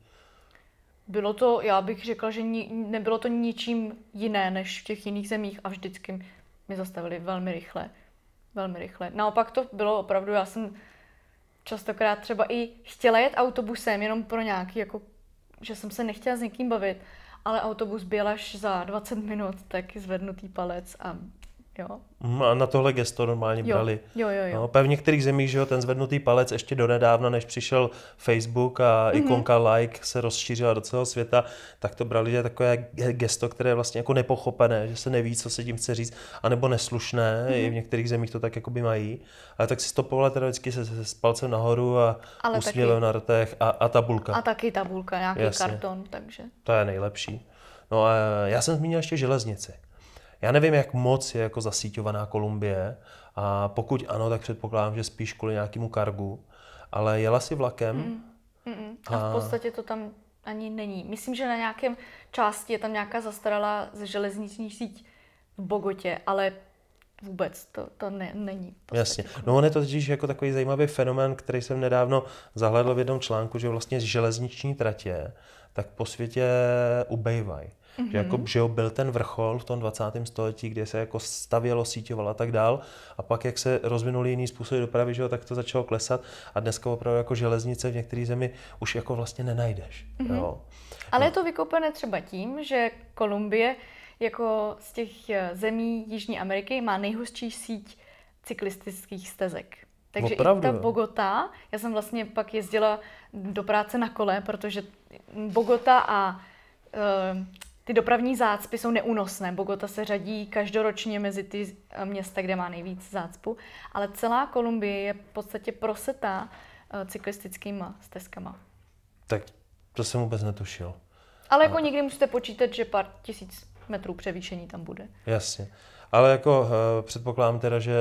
Bylo to, já bych řekla, že ni, nebylo to ničím jiné než v těch jiných zemích a vždycky mi zastavili velmi rychle. Velmi rychle. Naopak to bylo opravdu, já jsem častokrát třeba i chtěla jet autobusem jenom pro nějaký jako že jsem se nechtěla s někým bavit, ale autobus byl až za 20 minut, tak zvednutý palec a Jo. Mhm, a na tohle gesto normálně jo. brali. Jo, jo, jo. No, v některých zemích, že jo, ten zvednutý palec ještě donedávna, než přišel Facebook a mm-hmm. ikonka like se rozšířila do celého světa, tak to brali, že takové gesto, které je vlastně jako nepochopené, že se neví, co se tím chce říct, anebo neslušné, mm-hmm. i mhm. v některých zemích to tak jako by mají. Ale tak si stopovali teda vždycky se, se, s palcem nahoru a Ale úsměvem taky... na rtech a, a tabulka. A taky tabulka, nějaký Jasně. karton, takže. To je nejlepší. No a já jsem zmínil ještě železnici. Já nevím, jak moc je jako zasíťovaná Kolumbie a pokud ano, tak předpokládám, že spíš kvůli nějakému kargu, ale jela si vlakem. Mm. Mm-mm. A, mm. a v podstatě to tam ani není. Myslím, že na nějakém části je tam nějaká zastaralá železniční síť v Bogotě, ale vůbec to, to ne, není. To Jasně. No on je to totiž jako takový zajímavý fenomén, který jsem nedávno zahledl v jednom článku, že vlastně železniční tratě tak po světě ubejvají. Mm-hmm. Že jako mhm. že byl ten vrchol v tom 20. století, kde se jako stavělo, síťovalo a tak dál. A pak, jak se rozvinuli jiný způsoby dopravy, že jo, tak to začalo klesat. A dneska opravdu jako železnice v některé zemi už jako vlastně nenajdeš. Mm-hmm. Jo. Ale jako je to vykopené třeba tím, že Kolumbie jako z těch eh, zemí Jižní Ameriky má nejhustší síť cyklistických stezek. Takže Opravdu. i ta Bogota, já jsem vlastně pak jezdila do práce na kole, protože Bogota a eh, ty dopravní zácpy jsou neúnosné. Bogota se řadí každoročně mezi ty eh, města, kde má nejvíc zácpu, ale celá Kolumbie je v podstatě prosetá eh, cyklistickými stezkama. Tak to jsem vůbec netušil. Ale jako no. někdy musíte počítat, že pár tisíc metrů převýšení tam bude. Jasně. Ale jako uh, předpokládám teda, že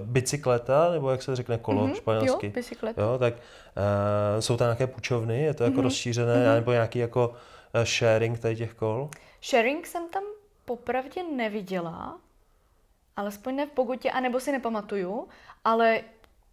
bicykleta, nebo jak se řekne kolo mm-hmm, španělsky, jo, Jo, tak uh, jsou tam nějaké půjčovny, je to jako mm-hmm. rozšířené, mm-hmm. nebo nějaký jako uh, Eh, sharing tady těch kol? Sharing jsem tam popravdě neviděla, alespoň ne v Pogutě, anebo si nepamatuju, ale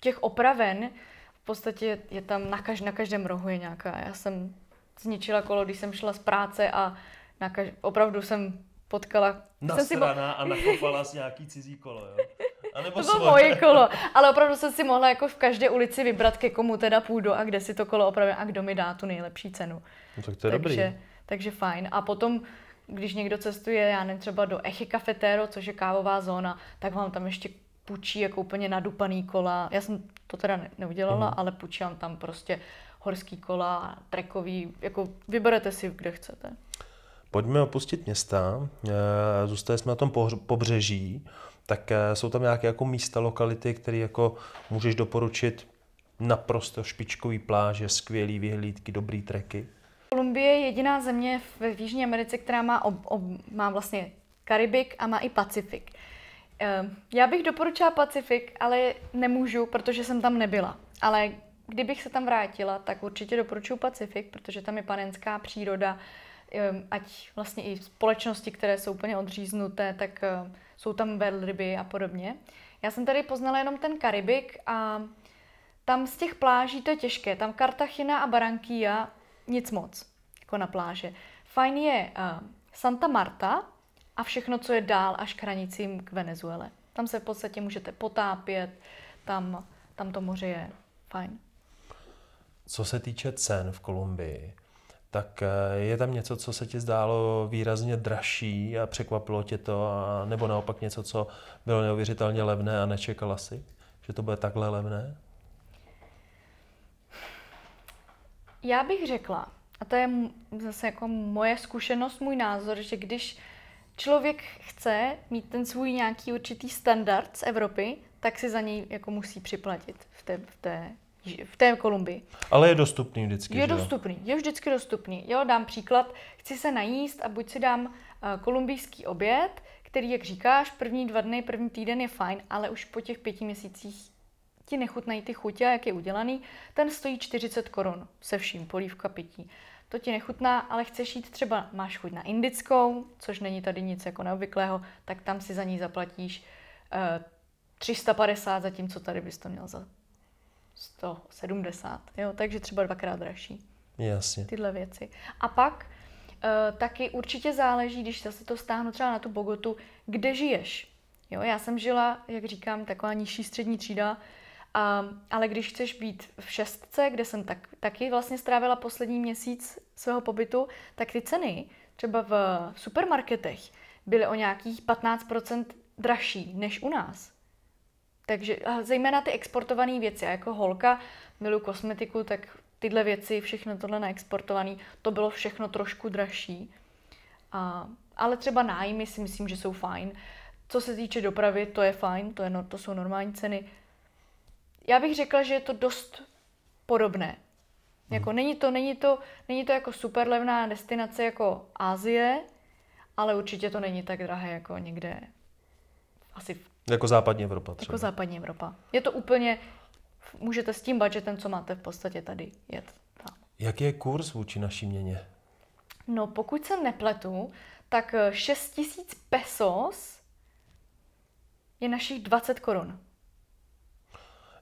těch opraven v podstatě je tam na, kaž, na každém rohu je nějaká. Já jsem zničila kolo, když jsem šla z práce a na kaž, opravdu jsem potkala... Nasraná jsem si... a nakopala z nějaký cizí kolo, jo? A nebo to bylo svoje. moje kolo. Ale opravdu jsem si mohla jako v každé ulici vybrat, ke komu teda půjdu a kde si to kolo opravdu a kdo mi dá tu nejlepší cenu. No, tak to je takže, dobrý. Takže fajn. A potom když někdo cestuje, já nevím, třeba do Eche Cafetero, což je kávová zóna, tak vám tam ještě půjčí jako úplně nadupaný kola. Já jsem to teda neudělala, mm. ale půjčím tam prostě horský kola, trekový, jako vyberete si, kde chcete. Pojďme opustit města, eh, zůstali jsme na tom pobřeží tak eh, jsou tam nějaké jako místa, lokality, které jako můžeš doporučit naprosto špičkový pláže, skvělý vyhlídky, dobrý treky? Kolumbie je jediná země v Jižní Americe, která má, ob, ob, má vlastně Karibik a má i Pacifik. Ehm, já bych doporučila Pacifik, ale nemůžu, protože jsem tam nebyla. Ale kdybych se tam vrátila, tak určitě doporučuji Pacifik, protože tam je panenská příroda, ať vlastně i společnosti, které jsou úplně odříznuté, tak eh, jsou tam velryby a podobně. Já jsem tady poznala jenom ten Karibik a tam z těch pláží to je těžké. Tam Cartagena a Barranquilla nic moc, jako na pláže. Fajn je eh, Santa Marta a všechno, co je dál až k hranicím k Venezuele. Tam se v podstatě můžete potápět, tam, tam to moře je fajn. Co se týče cen v Kolumbii, tak eh, je tam něco, co se ti zdálo výrazně dražší a překvapilo tě to, a, nebo naopak něco, co bylo neuvěřitelně levné a nečekala si, že to bude takhle levné? Já bych řekla, a to je zase jako moje zkušenost, můj názor, že když člověk chce mít ten svůj nějaký určitý standard z Evropy, tak si za něj jako musí připlatit v té, v té v té Kolumbii. Ale je dostupný vždycky. Je že? dostupný, je vždycky dostupný. Jo, dám příklad, chci se najíst a buď si dám eh, kolumbijský oběd, který, jak říkáš, první dva dny, první týden je fajn, ale už po těch pěti měsících ti nechutnají ty chutě, jak je udělaný. Ten stojí 40 korun se vším, polívka, pití. To ti nechutná, ale chceš jít třeba, máš chuť na indickou, což není tady nic jako neobvyklého, tak tam si za ní zaplatíš uh, 350, zatímco tady bys to měl za 170, jo, takže třeba dvakrát dražší. Jasně. Tyhle věci. A pak e, taky určitě záleží, když zase to stáhnu třeba na tu Bogotu, kde žiješ. Jo, já jsem žila, jak říkám, taková nižší střední třída, a, ale když chceš být v šestce, kde jsem tak, taky vlastně strávila poslední měsíc svého pobytu, tak ty ceny třeba v supermarketech byly o nějakých 15% dražší než u nás. Takže zejména ty exportované věci. Já jako holka milu kosmetiku, tak tyhle věci, všechno tohle naexportované, to bylo všechno trošku dražší. A, ale třeba nájmy si myslím, že jsou fajn. Co se týče dopravy, to je fajn, to, je, no, to jsou normální ceny. Já bych řekla, že je to dost podobné. Mhm. Jako není to, není to, není to jako super levná destinace jako Asie, ale určitě to není tak drahé jako někde asi v jako západní Evropa jako třeba. Jako západní Evropa. Je to úplně, můžete s tím budgetem, co máte v podstatě tady, jet tam. Jaký je kurz vůči naší měně? No pokud se nepletu, tak 6000 eh, pesos je našich 20 korun.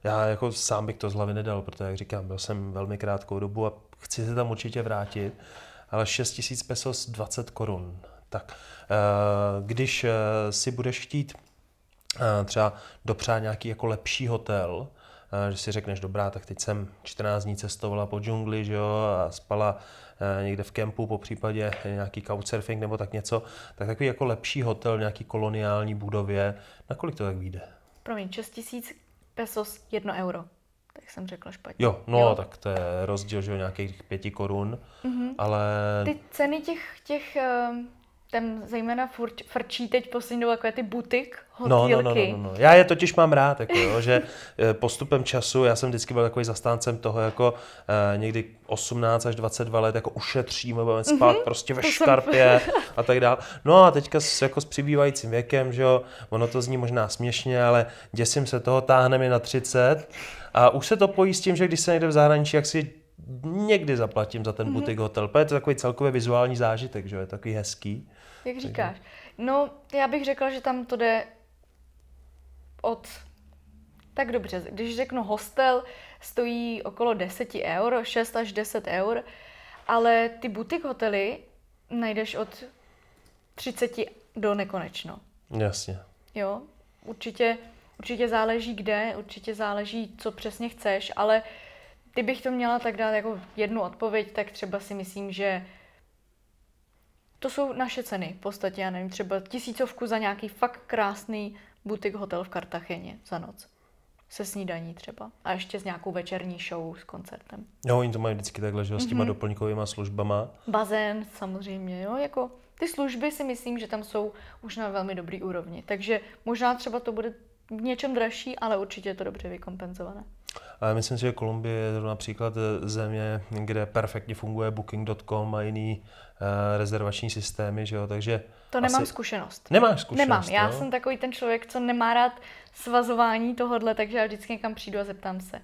Já jako sám bych to z hlavy nedal, protože jak říkám, byl jsem velmi krátkou dobu a chci se tam určitě vrátit, ale 6000 pesos 20 korun. Tak eh, když eh, si budeš chtít Eh, třeba dopřát nějaký jako lepší hotel, eh, že si řekneš, dobrá, tak teď jsem 14 dní cestovala po džungli, že jo, a spala eh, někde v kempu, po případě nějaký couchsurfing nebo tak něco, tak takový jako lepší hotel v nějaký koloniální budově, nakolik to tak vyjde? Promiň, 6 tisíc pesos, 1 euro. Tak jsem řekla špatně. Jo, no jo. tak to je rozdíl, že jo, nějakých pěti korun, mm-hmm. ale... Ty ceny těch, těch tam zejména furt frčí teď poslední dobou takové ty butik hotýlky. No, no, no, no, no, Já je totiž mám rád, jako, jo, že postupem času, já jsem vždycky byl takový zastáncem toho, jako eh, někdy 18 až 22 let, jako ušetříme, budeme spát mm-hmm, prostě ve škarpě jsem... a tak dále. No a teďka s, jako s přibývajícím věkem, že jo, ono to zní možná směšně, ale děsím se toho, táhne mi na 30 a už se to pojí s tím, že když se někde v zahraničí, jak si někdy zaplatím za ten butik mm-hmm. hotel, protože je to takový celkově vizuální zážitek, že jo, je takový hezký. Jak říkáš? No, já bych řekla, že tam to jde od... Tak dobře, když řeknu hostel, stojí okolo 10 eur, 6 až 10 eur, ale ty butik hotely najdeš od 30 do nekonečno. Jasně. Jo, určitě, určitě záleží kde, určitě záleží, co přesně chceš, ale kdybych to měla tak dát jako jednu odpověď, tak třeba si myslím, že to jsou naše ceny v podstatě, já nevím, třeba tisícovku za nějaký fakt krásný butik hotel v Kartacheně za noc. Se snídaní třeba. A ještě s nějakou večerní show s koncertem. Jo, oni to mají vždycky takhle, že s těma mm-hmm. doplňkovými službama. Bazén samozřejmě, jo, jako ty služby si myslím, že tam jsou už na velmi dobrý úrovni. Takže možná třeba to bude v něčem dražší, ale určitě je to dobře vykompenzované. Ale myslím si, že Kolumbie je to například země, kde perfektně funguje Booking.com a jiný eh, rezervační systémy, že jo, takže... To nemám asi... zkušenost. Nemáš zkušenost, Nemám, já jo? No? jsem takový ten člověk, co nemá rád svazování tohodle, takže já vždycky někam přijdu a zeptám se.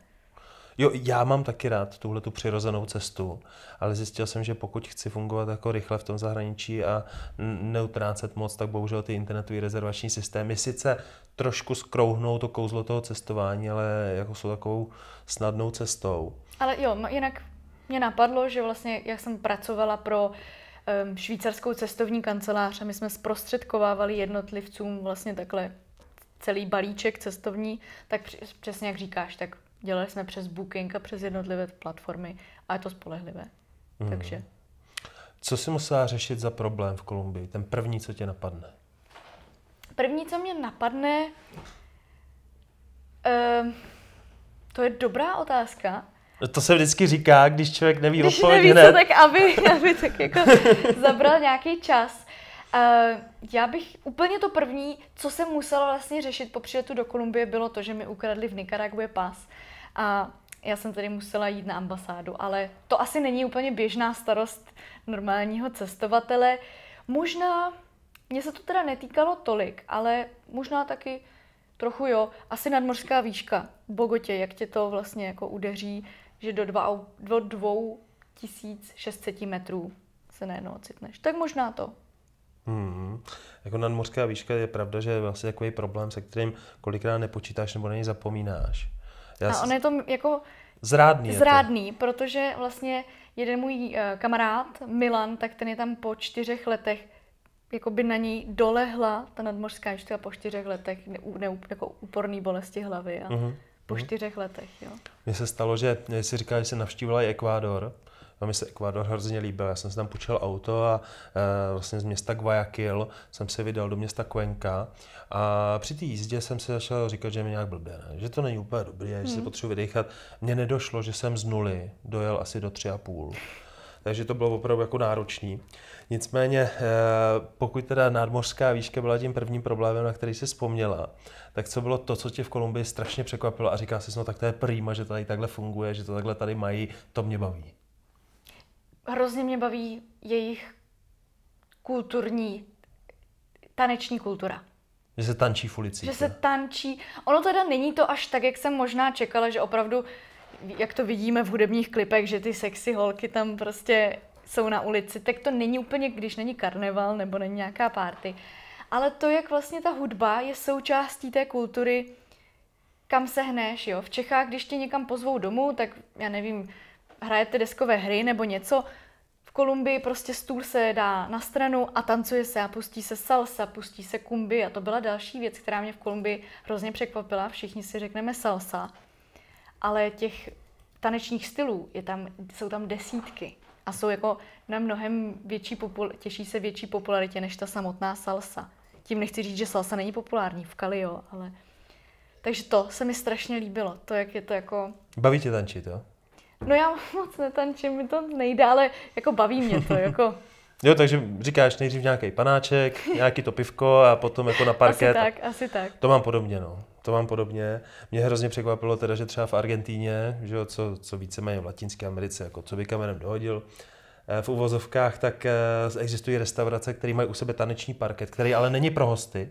Jo, já mám taky rád tuhle tu přirozenou cestu, ale zjistil jsem, že pokud chci fungovat jako rychle v tom zahraničí a neutrácet moc, tak bohužel ty internetové rezervační systémy sice trošku skrouhnou to kouzlo toho cestování, ale jako jsou takovou snadnou cestou. Ale jo, jinak mě napadlo, že vlastně, jak jsem pracovala pro um, švýcarskou cestovní kancelář a my jsme zprostředkovávali jednotlivcům vlastně takhle celý balíček cestovní, tak přesně jak říkáš, tak Dělali jsme přes Booking a přes jednotlivé platformy a je to spolehlivé. Hmm. Takže. Co jsi musela řešit za problém v Kolumbii? Ten první, co tě napadne? První, co mě napadne, uh, to je dobrá otázka. To se vždycky říká, když člověk neví když odpověď neví, hned. tak aby, aby tak jako zabral nějaký čas. Uh, já bych úplně to první, co jsem musela vlastně řešit po přijetu do Kolumbie, bylo to, že mi ukradli v Nikaraguě pas. A já jsem tedy musela jít na ambasádu, ale to asi není úplně běžná starost normálního cestovatele. Možná, mně se to teda netýkalo tolik, ale možná taky trochu jo, asi nadmořská výška Bogotě, jak tě to vlastně jako udeří, že do, dva, do dvou 1600 metrů se najednou ocitneš. Tak možná to. Hmm. Jako nadmořská výška je pravda, že je vlastně takový problém, se kterým kolikrát nepočítáš nebo na něj zapomínáš. Já a on je to jako zrádný, zrádný to. protože vlastně jeden můj eh, kamarád, Milan, tak ten je tam po čtyřech letech jako by na ní dolehla ta nadmořská ještila po čtyřech letech, ne, ne, jako úporný bolesti hlavy a mm-hmm. po mhm. čtyřech letech. Jo. Mně se stalo, že jsi říkal, že jsi navštívila i Ekvádor, mi se Ekvador hrozně líbil. Já jsem se tam půjčil auto a e, vlastně z města Guayaquil jsem se vydal do města Cuenca a při té jízdě jsem si začal říkat, že mi nějak blbě, ne? že to není úplně dobrý, hmm. že se potřebuji vydechat. Mně nedošlo, že jsem z nuly dojel asi do tři a půl takže to bylo opravdu jako náročný. Nicméně, e, pokud teda nadmořská výška byla tím prvním problémem, na který si vzpomněla, tak co bylo to, co tě v Kolumbii strašně překvapilo a říká si, no tak to je prýma, že tady takhle funguje, že to takhle tady mají, to mě baví hrozně mě baví jejich kulturní, taneční kultura. Že se tančí v ulicích. Že se tančí. Ono teda není to až tak, jak jsem možná čekala, že opravdu, jak to vidíme v hudebních klipech, že ty sexy holky tam prostě jsou na ulici, tak to není úplně, když není karneval nebo není nějaká party. Ale to, jak vlastně ta hudba je součástí té kultury, kam se hneš, jo. V Čechách, když tě někam pozvou domů, tak já nevím, hrajete deskové hry nebo něco, v Kolumbii prostě stůl se dá na stranu a tancuje se a pustí se salsa, pustí se kumby a to byla další věc, která mě v Kolumbii hrozně překvapila. Všichni si řekneme salsa, ale těch tanečních stylů je tam, jsou tam desítky a jsou jako na mnohem větší, popul- těší se větší popularitě než ta samotná salsa. Tím nechci říct, že salsa není populární, v Kali jo, ale... Takže to se mi strašně líbilo, to, jak je to jako... Baví tě tančit, jo? No já moc netančím, mi to nejde, ale jako baví mě to, jako... jo, takže říkáš nejdřív nějaký panáček, nějaký to pivko a potom jako na parket. Asi tak, asi tak. To mám podobně, no. To mám podobně. Mě hrozně překvapilo teda, že třeba v Argentíně, že jo, co, co mají v Latinské Americe, jako co by kamenem dohodil, eh, v uvozovkách, tak eh, existují restaurace, které mají u sebe taneční parket, který ale není pro hosty,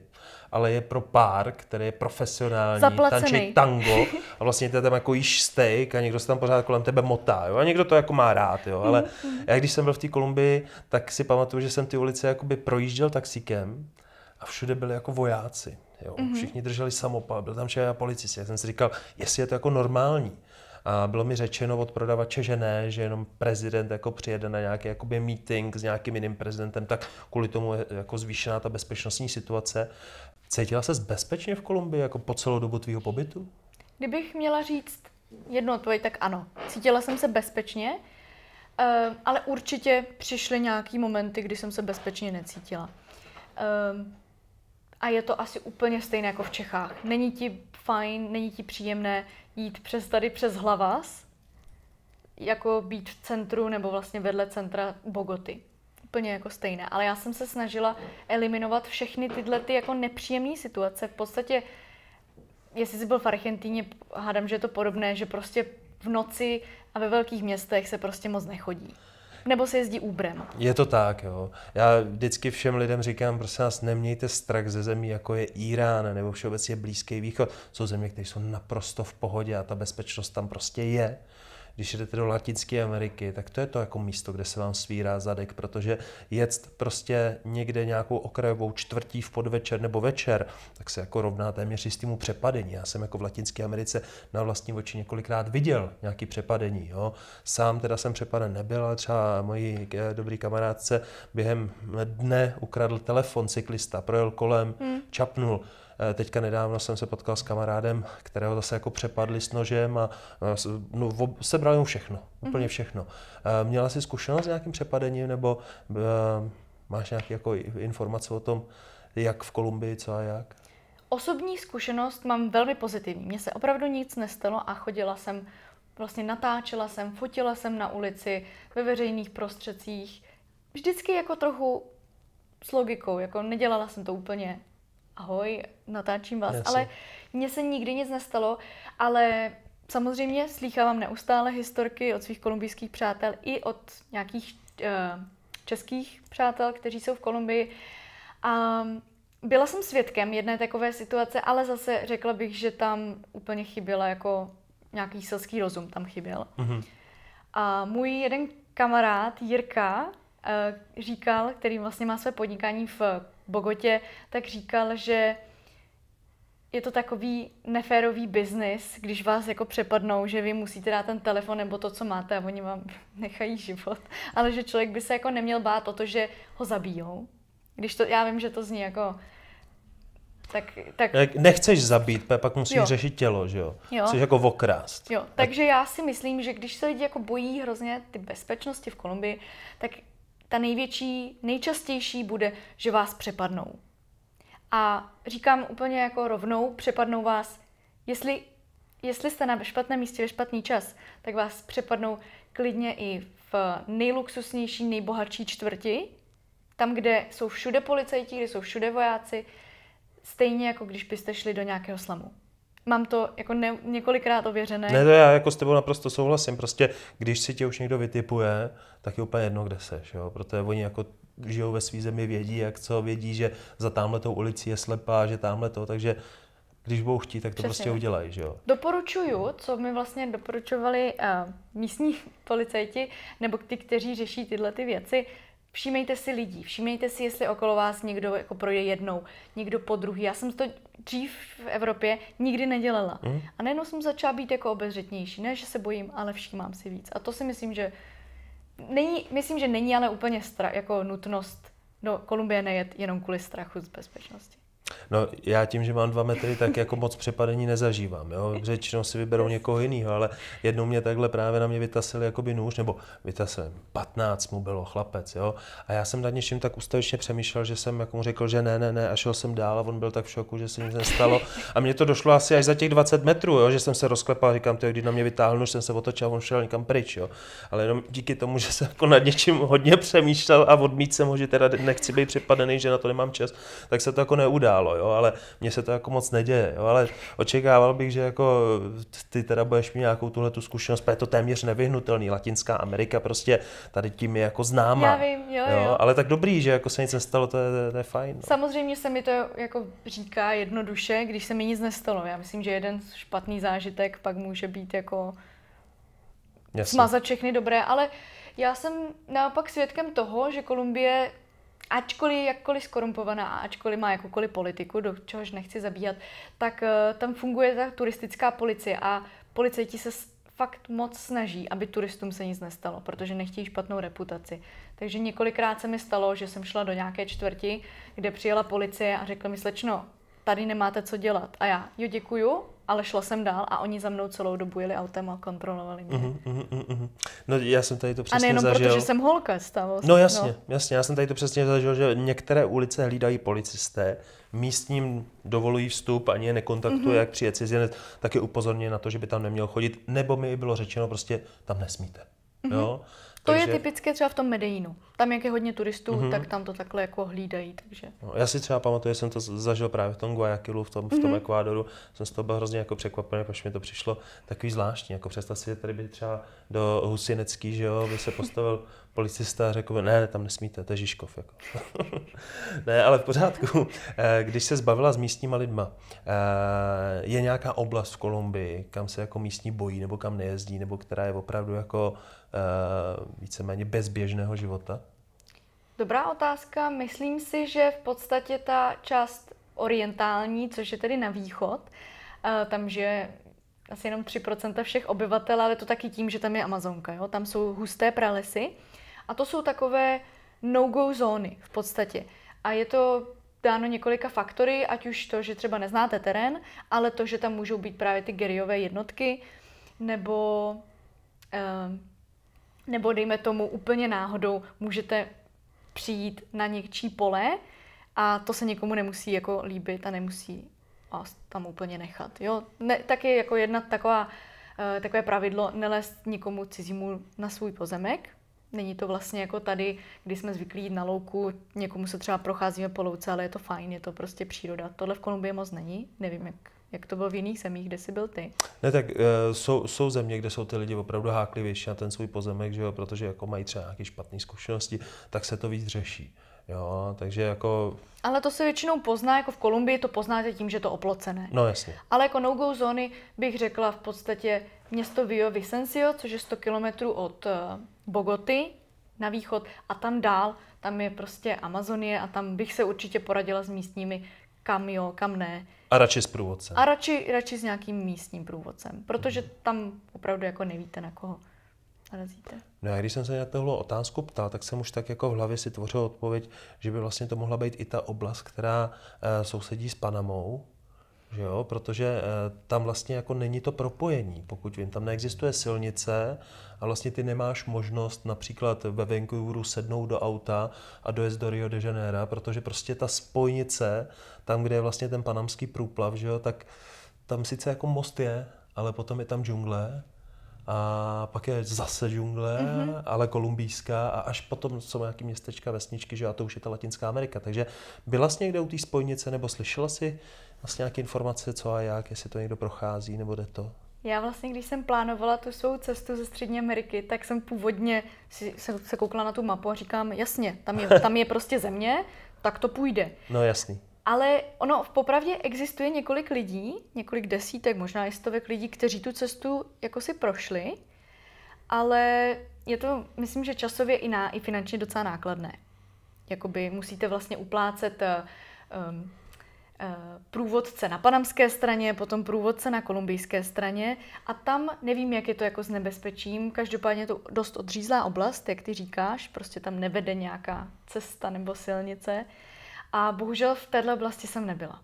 ale je pro pár, který je profesionální, Zaplacený. tančí tango a vlastně to je tam jako již steak a někdo se tam pořád kolem tebe motá, jo? a někdo to jako má rád, jo? ale mm-hmm. já když jsem byl v té Kolumbii, tak si pamatuju, že jsem ty ulice jakoby projížděl taxíkem a všude byli jako vojáci. Jo. Mm-hmm. Všichni drželi samopal, byl tam šéf policisté, Já jsem si říkal, jestli je to jako normální. A bylo mi řečeno od prodavače, že ne, že jenom prezident jako přijede na nějaký jakoby meeting s nějakým jiným prezidentem, tak kvůli tomu je jako zvýšená ta bezpečnostní situace. Cítila se bezpečně v Kolumbii jako po celou dobu tvýho pobytu? Kdybych měla říct jedno odpověď, tak ano. Cítila jsem se bezpečně, eh, ale určitě přišly nějaký momenty, kdy jsem se bezpečně necítila. Ehm, a je to asi úplně stejné jako v Čechách. Není ti fajn, není ti příjemné jít přes tady přes Hlavas, jako být v centru nebo vlastně vedle centra Bogoty úplně jako stejné, ale já jsem se snažila eliminovat všechny tyhle ty jako nepříjemné situace. V podstatě, jestli jsi byl v Argentíně, hádám, že je to podobné, že prostě v noci a ve velkých městech se prostě moc nechodí. Nebo se jezdí úbrem. Je to tak, jo. Já vždycky všem lidem říkám, prosím vás, nemějte strach ze zemí, jako je Irán nebo všeobecně Blízký východ. Jsou země, které jsou naprosto v pohodě a ta bezpečnost tam prostě je když jdete do Latinské Ameriky, tak to je to jako místo, kde se vám svírá zadek, protože jet prostě někde nějakou okrajovou čtvrtí v podvečer nebo večer, tak se jako rovná téměř jistému přepadení. Já jsem jako v Latinské Americe na vlastní oči několikrát viděl nějaký přepadení. Jo. Sám teda jsem přepaden nebyl, ale třeba moji eh, dobrý kamarádce během dne ukradl telefon cyklista, projel kolem, hmm. čapnul. Eh, teďka nedávno jsem se potkal s kamarádem, kterého zase jako přepadli s nožem a eh, no, sebral mu všechno, úplně mhm. všechno. Eh, měla jsi zkušenost s nějakým přepadením nebo uh, máš nějaké jako informace o tom, jak v Kolumbii, co a jak? Osobní zkušenost mám velmi pozitivní. Mně se opravdu nic nestalo a chodila jsem, vlastně natáčela jsem, fotila jsem na ulici, ve veřejných prostředcích. Vždycky jako trochu s logikou, jako nedělala jsem to úplně ahoj, natáčím vás. Jasně. Ale mně se nikdy nic nestalo, ale samozřejmě slýchávám neustále historky od svých kolumbijských přátel i od nějakých eh, českých přátel, kteří jsou v Kolumbii. A byla jsem svědkem jedné takové situace, ale zase řekla bych, že tam úplně chyběla jako nějaký selský rozum tam chyběl. Mm-hmm. A můj jeden kamarád Jirka eh, říkal, který vlastně má své podnikání v Bogotě, tak říkal, že je to takový neférový biznis, když vás jako přepadnou, že vy musíte dát ten telefon nebo to, co máte a oni vám nechají život. Ale že člověk by se jako neměl bát o to, že ho zabijou. Když to, já vím, že to zní jako tak, tak... Nechceš zabít, pak musíš jo. řešit tělo, že jo? jo? Chceš jako okrást. Jo, takže tak... já si myslím, že když se lidi jako bojí hrozně ty bezpečnosti v Kolumbii, tak ta největší, nejčastější bude, že vás přepadnou. A říkám úplně jako rovnou, přepadnou vás, jestli, jestli jste na špatném místě ve špatný čas, tak vás přepadnou klidně i v nejluxusnější, nejbohatší čtvrti, tam, kde jsou všude policajti, kde jsou všude vojáci, stejně jako když byste šli do nějakého slamu mám to jako ne, několikrát ověřené. Ne, to já jako s tebou naprosto souhlasím. Prostě, když si tě už někdo vytipuje, tak je úplně jedno, kde seš, jo? protože oni jako žijou ve svý zemi, vědí jak co, vědí, že za tamhletou ulicí je slepá, že tamhle to, takže když budou chtít, tak to Přesně. prostě no. udělají, že jo? Doporučuju, co mi vlastně doporučovali uh, místní policajti, nebo ty, kteří řeší tyhle ty věci, Všímejte si lidí, všímejte si, jestli okolo vás někdo jako projde jednou, někdo po druhý. Já jsem to dřív v Evropě nikdy nedělala. Mm. A najednou jsem začala být jako obezřetnější. Ne, že se bojím, ale všímám si víc. A to si myslím, že není, myslím, že není ale úplně stra, jako nutnost do Kolumbie nejet jenom kvůli strachu z bezpečnosti. No, já tím, že mám dva metry, tak jako moc přepadení nezažívám. Jo? Řečno si vyberou někoho jiného, ale jednou mě takhle právě na mě vytasil jakoby nůž, nebo vytasil, 15 mu bylo chlapec. Jo? A já jsem nad něčím tak ustavičně přemýšlel, že jsem jako mu řekl, že ne, ne, ne, a šel jsem dál a on byl tak v šoku, že se nic nestalo. A mně to došlo asi až za těch 20 metrů, jo? že jsem se rozklepal, říkám, ty když na mě vytáhl nůž, jsem se otočil a on šel někam pryč. Jo? Ale jenom díky tomu, že jsem jako nad něčím hodně přemýšlel a odmít jsem ho, že teda nechci být přepadený, že na to nemám čas, tak se to jako neudá událo, jo, ale mně se to jako moc neděje, jo, ale očekával bych, že jako ty teda budeš mít nějakou tuhle tu zkušenost, protože je to téměř nevyhnutelný, Latinská Amerika prostě tady tím je jako známá. Já vím, jo, jo, jo. Ale tak dobrý, že jako se nic nestalo, to je, to je, to je fajn. No. Samozřejmě se mi to jako říká jednoduše, když se mi nic nestalo. Já myslím, že jeden špatný zážitek pak může být jako Jasně. smazat všechny dobré, ale já jsem naopak svědkem toho, že Kolumbie ačkoliv jakkoliv skorumpovaná a ačkoliv má jakoukoliv politiku, do čehož nechci zabíhat, tak eh, tam funguje ta turistická policie a policajti se fakt moc snaží, aby turistům se nic nestalo, protože nechtějí špatnou reputaci. Takže několikrát se mi stalo, že jsem šla do nějaké čtvrti, kde přijela policie a řekla mi, slečno, tady nemáte co dělat. A já, jo děkuju, ale šla jsem dál a oni za mnou celou dobu jeli autem a kontrolovali mě. Uh-huh, uh-huh, uh-huh. No já jsem tady to přesně zažil. A nejenom zažil. proto, že jsem holka stavost. No jasně, no. jasně, já jsem tady to přesně zažil, že některé ulice hlídají policisté, místním dovolují vstup, ani je nekontaktuje, uh-huh. jak přijde cizinec, tak je upozorně na to, že by tam neměl chodit, nebo mi bylo řečeno prostě, tam nesmíte. Uh-huh. Jo? Mhm. To takže... je typické třeba v tom Medejínu. Tam, jak je hodně turistů, mm-hmm. tak tam to takhle jako hlídají. Takže. No, já si třeba pamatuju, že jsem to zažil právě v tom Guayaquilu, v tom, mm-hmm. v tom mhm. Ekvádoru. Jsem z toho byl hrozně jako překvapený, protože mi to přišlo takový zvláštní. Jako představ si, že tady by třeba do Husinecký, že jo, by se postavil policista řekl, ne, tam nesmíte, to je Žižkov. Jako. ne, ale v pořádku. Eh, když se zbavila s místníma lidma, eh, je nějaká oblast v Kolumbii, kam se jako místní bojí, nebo kam nejezdí, nebo která je opravdu jako eh, víceméně bezběžného života? Dobrá otázka. Myslím si, že v podstatě ta část orientální, což je tedy na východ, tam je asi jenom 3% všech obyvatel, ale to taky tím, že tam je Amazonka. Jo? Tam jsou husté pralesy. A to jsou takové no-go zóny v podstatě. A je to dáno několika faktory, ať už to, že třeba neznáte terén, ale to, že tam můžou být právě ty geriové jednotky, nebo, ehm, nebo dejme tomu úplně náhodou můžete přijít na někčí pole a to se někomu nemusí jako líbit a nemusí vás tam úplně nechat. Jo? Ne, je jako jedna taková, eh, takové pravidlo, nelézt nikomu cizímu na svůj pozemek, Není to vlastně jako tady, kdy jsme zvyklí jít na louku, někomu se třeba procházíme po louce, ale je to fajn, je to prostě příroda. Tohle v Kolumbii moc není, nevím, jak, jak to bylo v jiných zemích, kde jsi byl ty? Ne, tak e, jsou, jsou země, kde jsou ty lidi opravdu háklivější na ten svůj pozemek, že jo, protože jako mají třeba nějaké špatné zkušenosti, tak se to víc řeší. Jo, takže jako... Ale to se většinou pozná, jako v Kolumbii to poznáte tím, že to oplocené. No jasně. Ale jako no-go zóny bych řekla v podstatě město Vio Vicencio, což je 100 kilometrů od eh, Bogoty na východ a tam dál, tam je prostě Amazonie a tam bych se určitě poradila s místními, kam jo, kam ne. A radši s průvodcem. A radši, radši s nějakým místním průvodcem, protože mhm. tam opravdu jako nevíte na koho narazíte? No a když jsem se na tohle otázku ptal, tak jsem už tak jako v hlavě si tvořil odpověď, že by vlastně to mohla být i ta oblast, která eh, sousedí s Panamou, že jo? protože eh, tam vlastně jako není to propojení, pokud vím, tam neexistuje silnice a vlastně ty nemáš možnost například ve Vancouveru sednout do auta a dojet do Rio de Janeiro, protože prostě ta spojnice, tam, kde je vlastně ten panamský průplav, že jo? tak tam sice jako most je, ale potom je tam džungle a pak je zase džungle, mm-hmm. ale kolumbijská a až potom jsou nějaké městečka, vesničky, že a to už je ta Latinská Amerika. Takže byla jsi někde u té spojnice nebo slyšela jsi vlastně nějaké informace, co a jak, jestli to někdo prochází nebo jde to? Já vlastně, když jsem plánovala tu svou cestu ze Střední Ameriky, tak jsem původně si, se, se koukla na tu mapu a říkám, jasně, tam je, tam je prostě země, tak to půjde. No jasný. Ale ono v popravdě existuje několik lidí, několik desítek, možná i stovek lidí, kteří tu cestu jako si prošli, ale je to, myslím, že časově i, na, i finančně docela nákladné. Jakoby musíte vlastně uplácet um, průvodce na panamské straně, potom průvodce na kolumbijské straně a tam nevím, jak je to jako s nebezpečím, každopádně je to dost odřízlá oblast, jak ty říkáš, prostě tam nevede nějaká cesta nebo silnice, a bohužel v této oblasti jsem nebyla.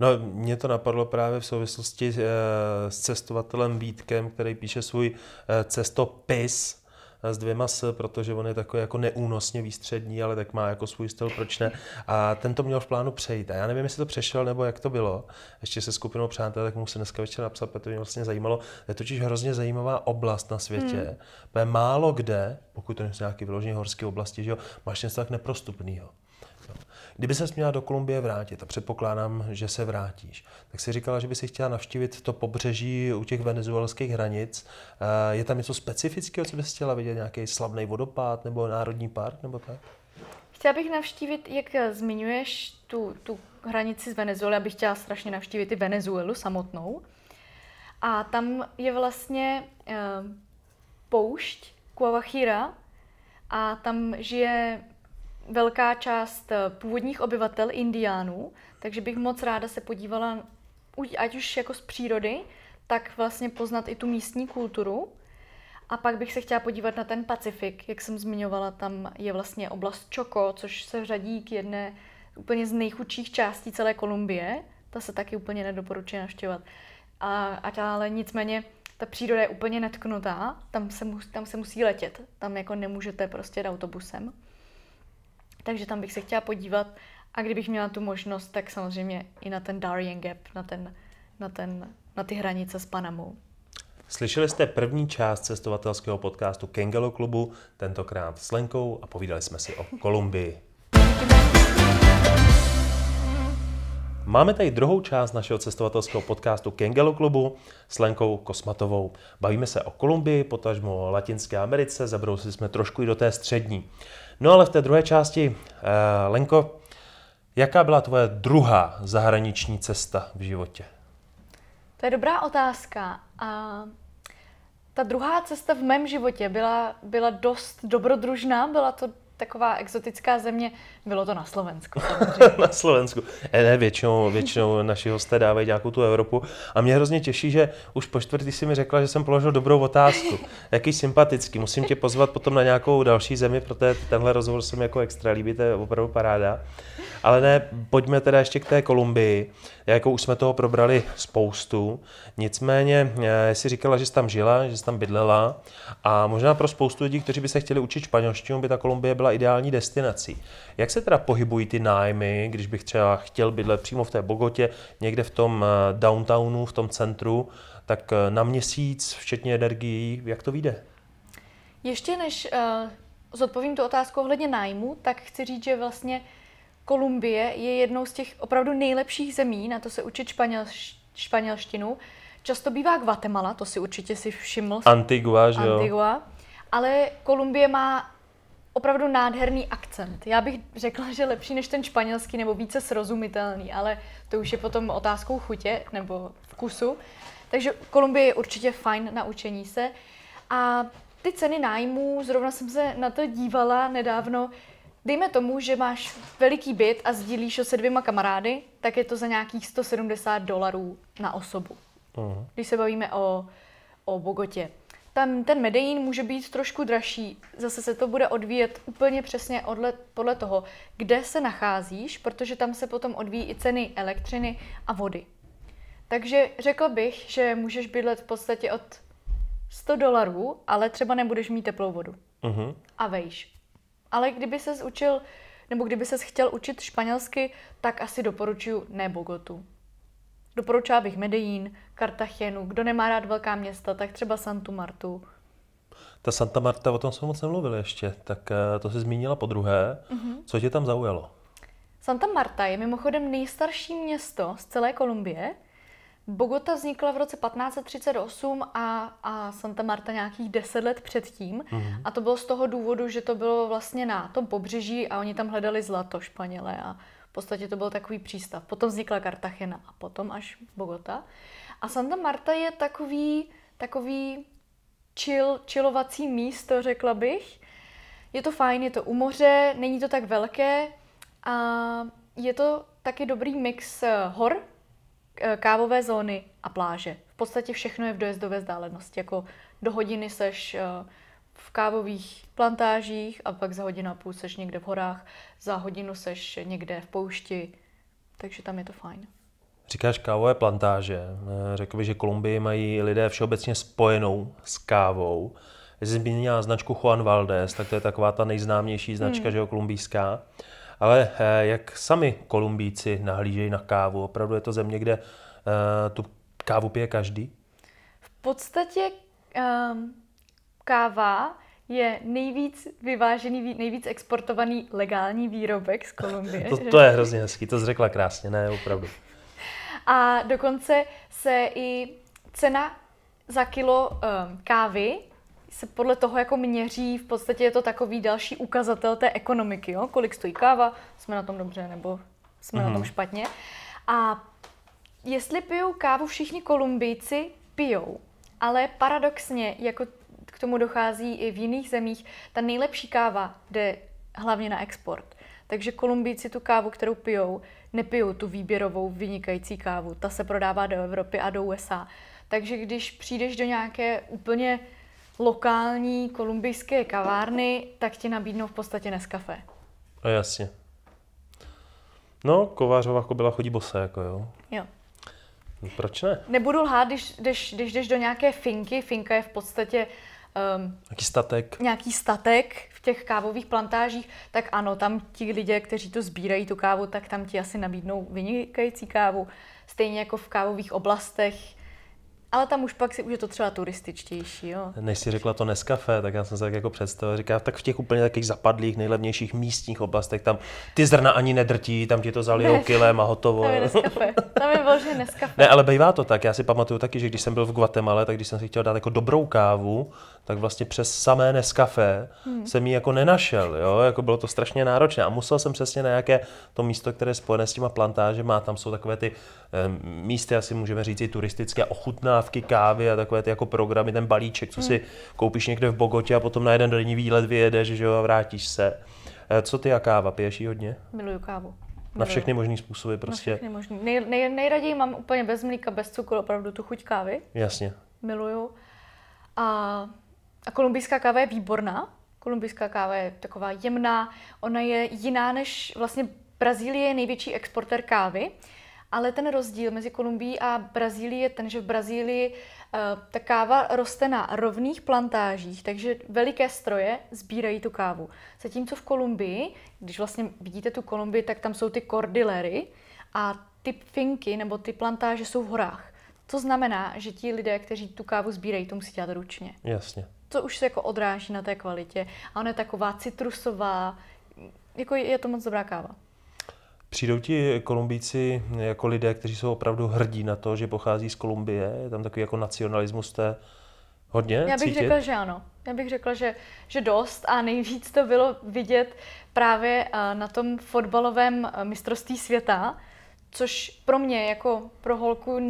No, mě to napadlo právě v souvislosti eh, s cestovatelem Vítkem, který píše svůj eh, cestopis, eh, s dvěma s, protože on je takový jako neúnosně výstřední, ale tak má jako svůj styl, proč ne. A ten to měl v plánu přejít. A já nevím, jestli to přešel nebo jak to bylo. Ještě se skupinou přátel, tak mu se dneska večer napsat, protože mě vlastně zajímalo. Je totiž hrozně zajímavá oblast na světě. Hmm. Málo kde, pokud to nejsou nějaký vyložený horský oblasti, že jo, máš něco tak neprostupného. Kdyby se měla do Kolumbie vrátit, a předpokládám, že se vrátíš, tak si říkala, že by si chtěla navštívit to pobřeží u těch venezuelských hranic. Eh, je tam něco specifického, co bys chtěla vidět? Nějaký slavný vodopád nebo národní park nebo tak? Chtěla bych navštívit, jak eh, zmiňuješ, tu, tu hranici z Venezuely, abych chtěla strašně navštívit i Venezuelu samotnou. A tam je vlastně eh, poušť Kuavachira a tam žije velká část eh, původních obyvatel Indiánů, takže bych moc ráda se podívala, ať už jako z přírody, tak vlastně poznat i tu místní kulturu. A pak bych se chtěla podívat na ten Pacifik, jak jsem zmiňovala, tam je vlastně oblast Choco, což se řadí k jedné úplně z nejchudších částí celé Kolumbie. Ta se taky úplně nedoporučuje navštěvovat. A, a ale nicméně ta příroda je úplně netknutá, tam se, mu, tam se musí letět, tam jako nemůžete prostě autobusem. Takže tam bych se chtěla podívat a kdybych měla tu možnost, tak samozřejmě i na ten Darien Gap, na, ten, na, ten, na ty hranice s Panamou. Slyšeli jste první část cestovatelského podcastu Kengelo klubu, tentokrát s Lenkou a povídali jsme si o Kolumbii. Máme tady druhou část našeho cestovatelského podcastu Kengelo klubu s Lenkou Kosmatovou. Bavíme se o Kolumbii, potažmo Latinské Americe, zabrousili jsme trošku i do té střední. No ale v té druhé části, eh, Lenko, jaká byla tvoje druhá zahraniční cesta v životě? To je dobrá otázka. A ta druhá cesta v mém životě byla, byla dost dobrodružná, byla to taková exotická země, bylo to na Slovensku. na Slovensku. E, ne, většinou, většinou naši hosté dávají nějakou tu Evropu. A mě hrozně těší, že už po čtvrtý si mi řekla, že jsem položil dobrou otázku. Jaký sympatický. Musím tě pozvat potom na nějakou další zemi, protože tenhle rozhovor jsem jako extra líbí, to je opravdu paráda. Ale ne, pojďme teda ještě k té Kolumbii. Jako už jsme toho probrali spoustu. Nicméně, e, jsi říkala, že jsi tam žila, že jsi tam bydlela. A možná pro spoustu lidí, kteří by se chtěli učit španělštinu, by ta Kolumbie byla ideální destinací. Jak se teda pohybují ty nájmy, když bych třeba chtěl bydlet přímo v té Bogotě, někde v tom eh, downtownu, v tom centru, tak eh, na měsíc, včetně energií, jak to vyjde? Ještě než uh, zodpovím tu otázku ohledně nájmu, tak chci říct, že vlastně Kolumbie je jednou z těch opravdu nejlepších zemí, na to se učit španělš- španělštinu. Často bývá Guatemala, to si určitě si všiml. Antigua, že jo? Antigua. Ale Kolumbie má opravdu nádherný akcent. Já bych řekla, že lepší než ten španělský nebo více srozumitelný, ale to už je potom otázkou chutě nebo vkusu. Takže Kolumbie je určitě fajn na učení se. A ty ceny nájmů, zrovna jsem se na to dívala nedávno, Dejme tomu, že máš veliký byt a sdílíš ho se dvěma kamarády, tak je to za nějakých 170 dolarů na osobu. Uh-huh. Když se bavíme o, o Bogotě. Tam ten Medellín může být trošku dražší. Zase se to bude odvíjet úplně přesně odle, podle toho, kde se nacházíš, protože tam se potom odvíjí i ceny elektřiny a vody. Takže řekl bych, že můžeš bydlet v podstatě od 100 dolarů, ale třeba nebudeš mít teplou vodu. Uh-huh. A vejš. Ale kdyby ses učil, nebo kdyby ses chtěl učit španělsky, tak asi doporučuju ne Bogotu. Doporučila bych Medellín, Kartachenu, kdo nemá rád velká města, tak třeba Santu Martu. Ta Santa Marta, o tom jsme moc nemluvili ještě, tak eh, to si zmínila po druhé. Mm-hmm. Co tě tam zaujalo? Santa Marta je mimochodem nejstarší město z celé Kolumbie. Bogota vznikla v roce 1538 a, a Santa Marta nějakých 10 let předtím. Mm-hmm. A to bylo z toho důvodu, že to bylo vlastně na tom pobřeží a oni tam hledali zlato Španělé a v podstatě to byl takový přístav. Potom vznikla Cartagena a potom až Bogota. A Santa Marta je takový, takový chill, chillovací místo, řekla bych. Je to fajn, je to u moře, není to tak velké a je to taky dobrý mix eh, hor, eh, kávové zóny a pláže. V podstatě všechno je v dojezdové vzdálenosti, jako do hodiny seš eh, kávových plantážích a pak za hodinu a půl seš někde v horách, za hodinu seš někde v poušti, takže tam je to fajn. Říkáš kávové plantáže. Eh, řekl bych, že Kolumbii mají lidé všeobecně spojenou s kávou. Jestli zmínila značku Juan Valdez, tak to je taková ta nejznámější značka, hmm. že jo, kolumbijská. Ale eh, jak sami Kolumbíci nahlížejí na kávu? Opravdu je to země, kde eh, tu kávu pije každý? V podstatě um, Káva je nejvíc vyvážený, nejvíc exportovaný legální výrobek z Kolumbie. to, to je hrozně hezký, to jsi řekla krásně, ne, opravdu. A dokonce se i cena za kilo um, kávy se podle toho jako měří, v podstatě je to takový další ukazatel té ekonomiky, jo? kolik stojí káva, jsme na tom dobře nebo jsme mm-hmm. na tom mhm. špatně. A jestli pijou kávu všichni Kolumbijci, pijou. Ale paradoxně, jako tomu dochází i v jiných zemích. Ta nejlepší káva jde hlavně na export. Takže Kolumbijci tu kávu, kterou pijou, nepijou tu výběrovou vynikající kávu. Ta se prodává do Evropy a do USA. Takže když přijdeš do nějaké úplně lokální kolumbijské kavárny, tak ti nabídnou v podstatě neskafe. A jasně. No, Kovářová kobila jako chodí bose, jako jo. Jo. No, proč ne? Nebudu lhát, když, když, když jdeš do nějaké finky, finka je v podstatě um, nějaký statek. Nějaký statek v těch kávových plantážích, tak ano, tam ti lidé, kteří to sbírají, tu kávu, tak tam ti asi nabídnou vynikající kávu, stejně jako v kávových oblastech. Ale tam už pak si už je to třeba turističtější, jo. Než si řekla to Nescafe, tak já jsem se tak jako představil, říká, tak v těch úplně takových zapadlých, nejlevnějších místních oblastech, tam ty zrna ani nedrtí, tam ti to zalijou kilem a hotovo. Tam je Nescafe. tam je bože Nescafe. Ne, ale bývá to tak, já si pamatuju taky, že když jsem byl v Guatemala, tak když jsem si chtěl dát jako dobrou kávu, tak vlastně přes samé Nescafé hmm. jsem ji jako nenašel, jo, jako bylo to strašně náročné a musel jsem přesně na jaké to místo, které je spojené s těma plantáže má, tam jsou takové ty e, místy, asi můžeme říct i turistické ochutnávky kávy a takové ty jako programy, ten balíček, co hmm. si koupíš někde v Bogotě a potom na jeden denní výlet vyjedeš, že jo, a vrátíš se. E, co ty a káva, piješ ji hodně? Miluju kávu. Na všechny možné způsoby prostě. Na možný. Nej, nej, nejraději mám úplně bez mlíka, bez cukru, opravdu tu chuť kávy. Jasně. Miluju. A a kolumbijská káva je výborná. Kolumbijská káva je taková jemná, ona je jiná než vlastně Brazílie je největší exporter kávy, ale ten rozdíl mezi Kolumbií a Brazílií je ten, že v Brazílii eh, ta káva roste na rovných plantážích, takže veliké stroje sbírají tu kávu. Zatímco v Kolumbii, když vlastně vidíte tu Kolumbii, tak tam jsou ty kordilery a ty finky nebo ty plantáže jsou v horách. To znamená, že ti lidé, kteří tu kávu sbírají, to musí dělat ručně. Jasně to už se jako odráží na té kvalitě. A ona je taková citrusová, jako je to moc dobrá káva. Přijdou ti Kolumbíci jako lidé, kteří jsou opravdu hrdí na to, že pochází z Kolumbie? Je tam takový jako nacionalismus té hodně Já bych cítit? řekla, že ano. Já bych řekla, že, že dost a nejvíc to bylo vidět právě eh, na tom fotbalovém eh, mistrovství světa, což pro mě jako pro holku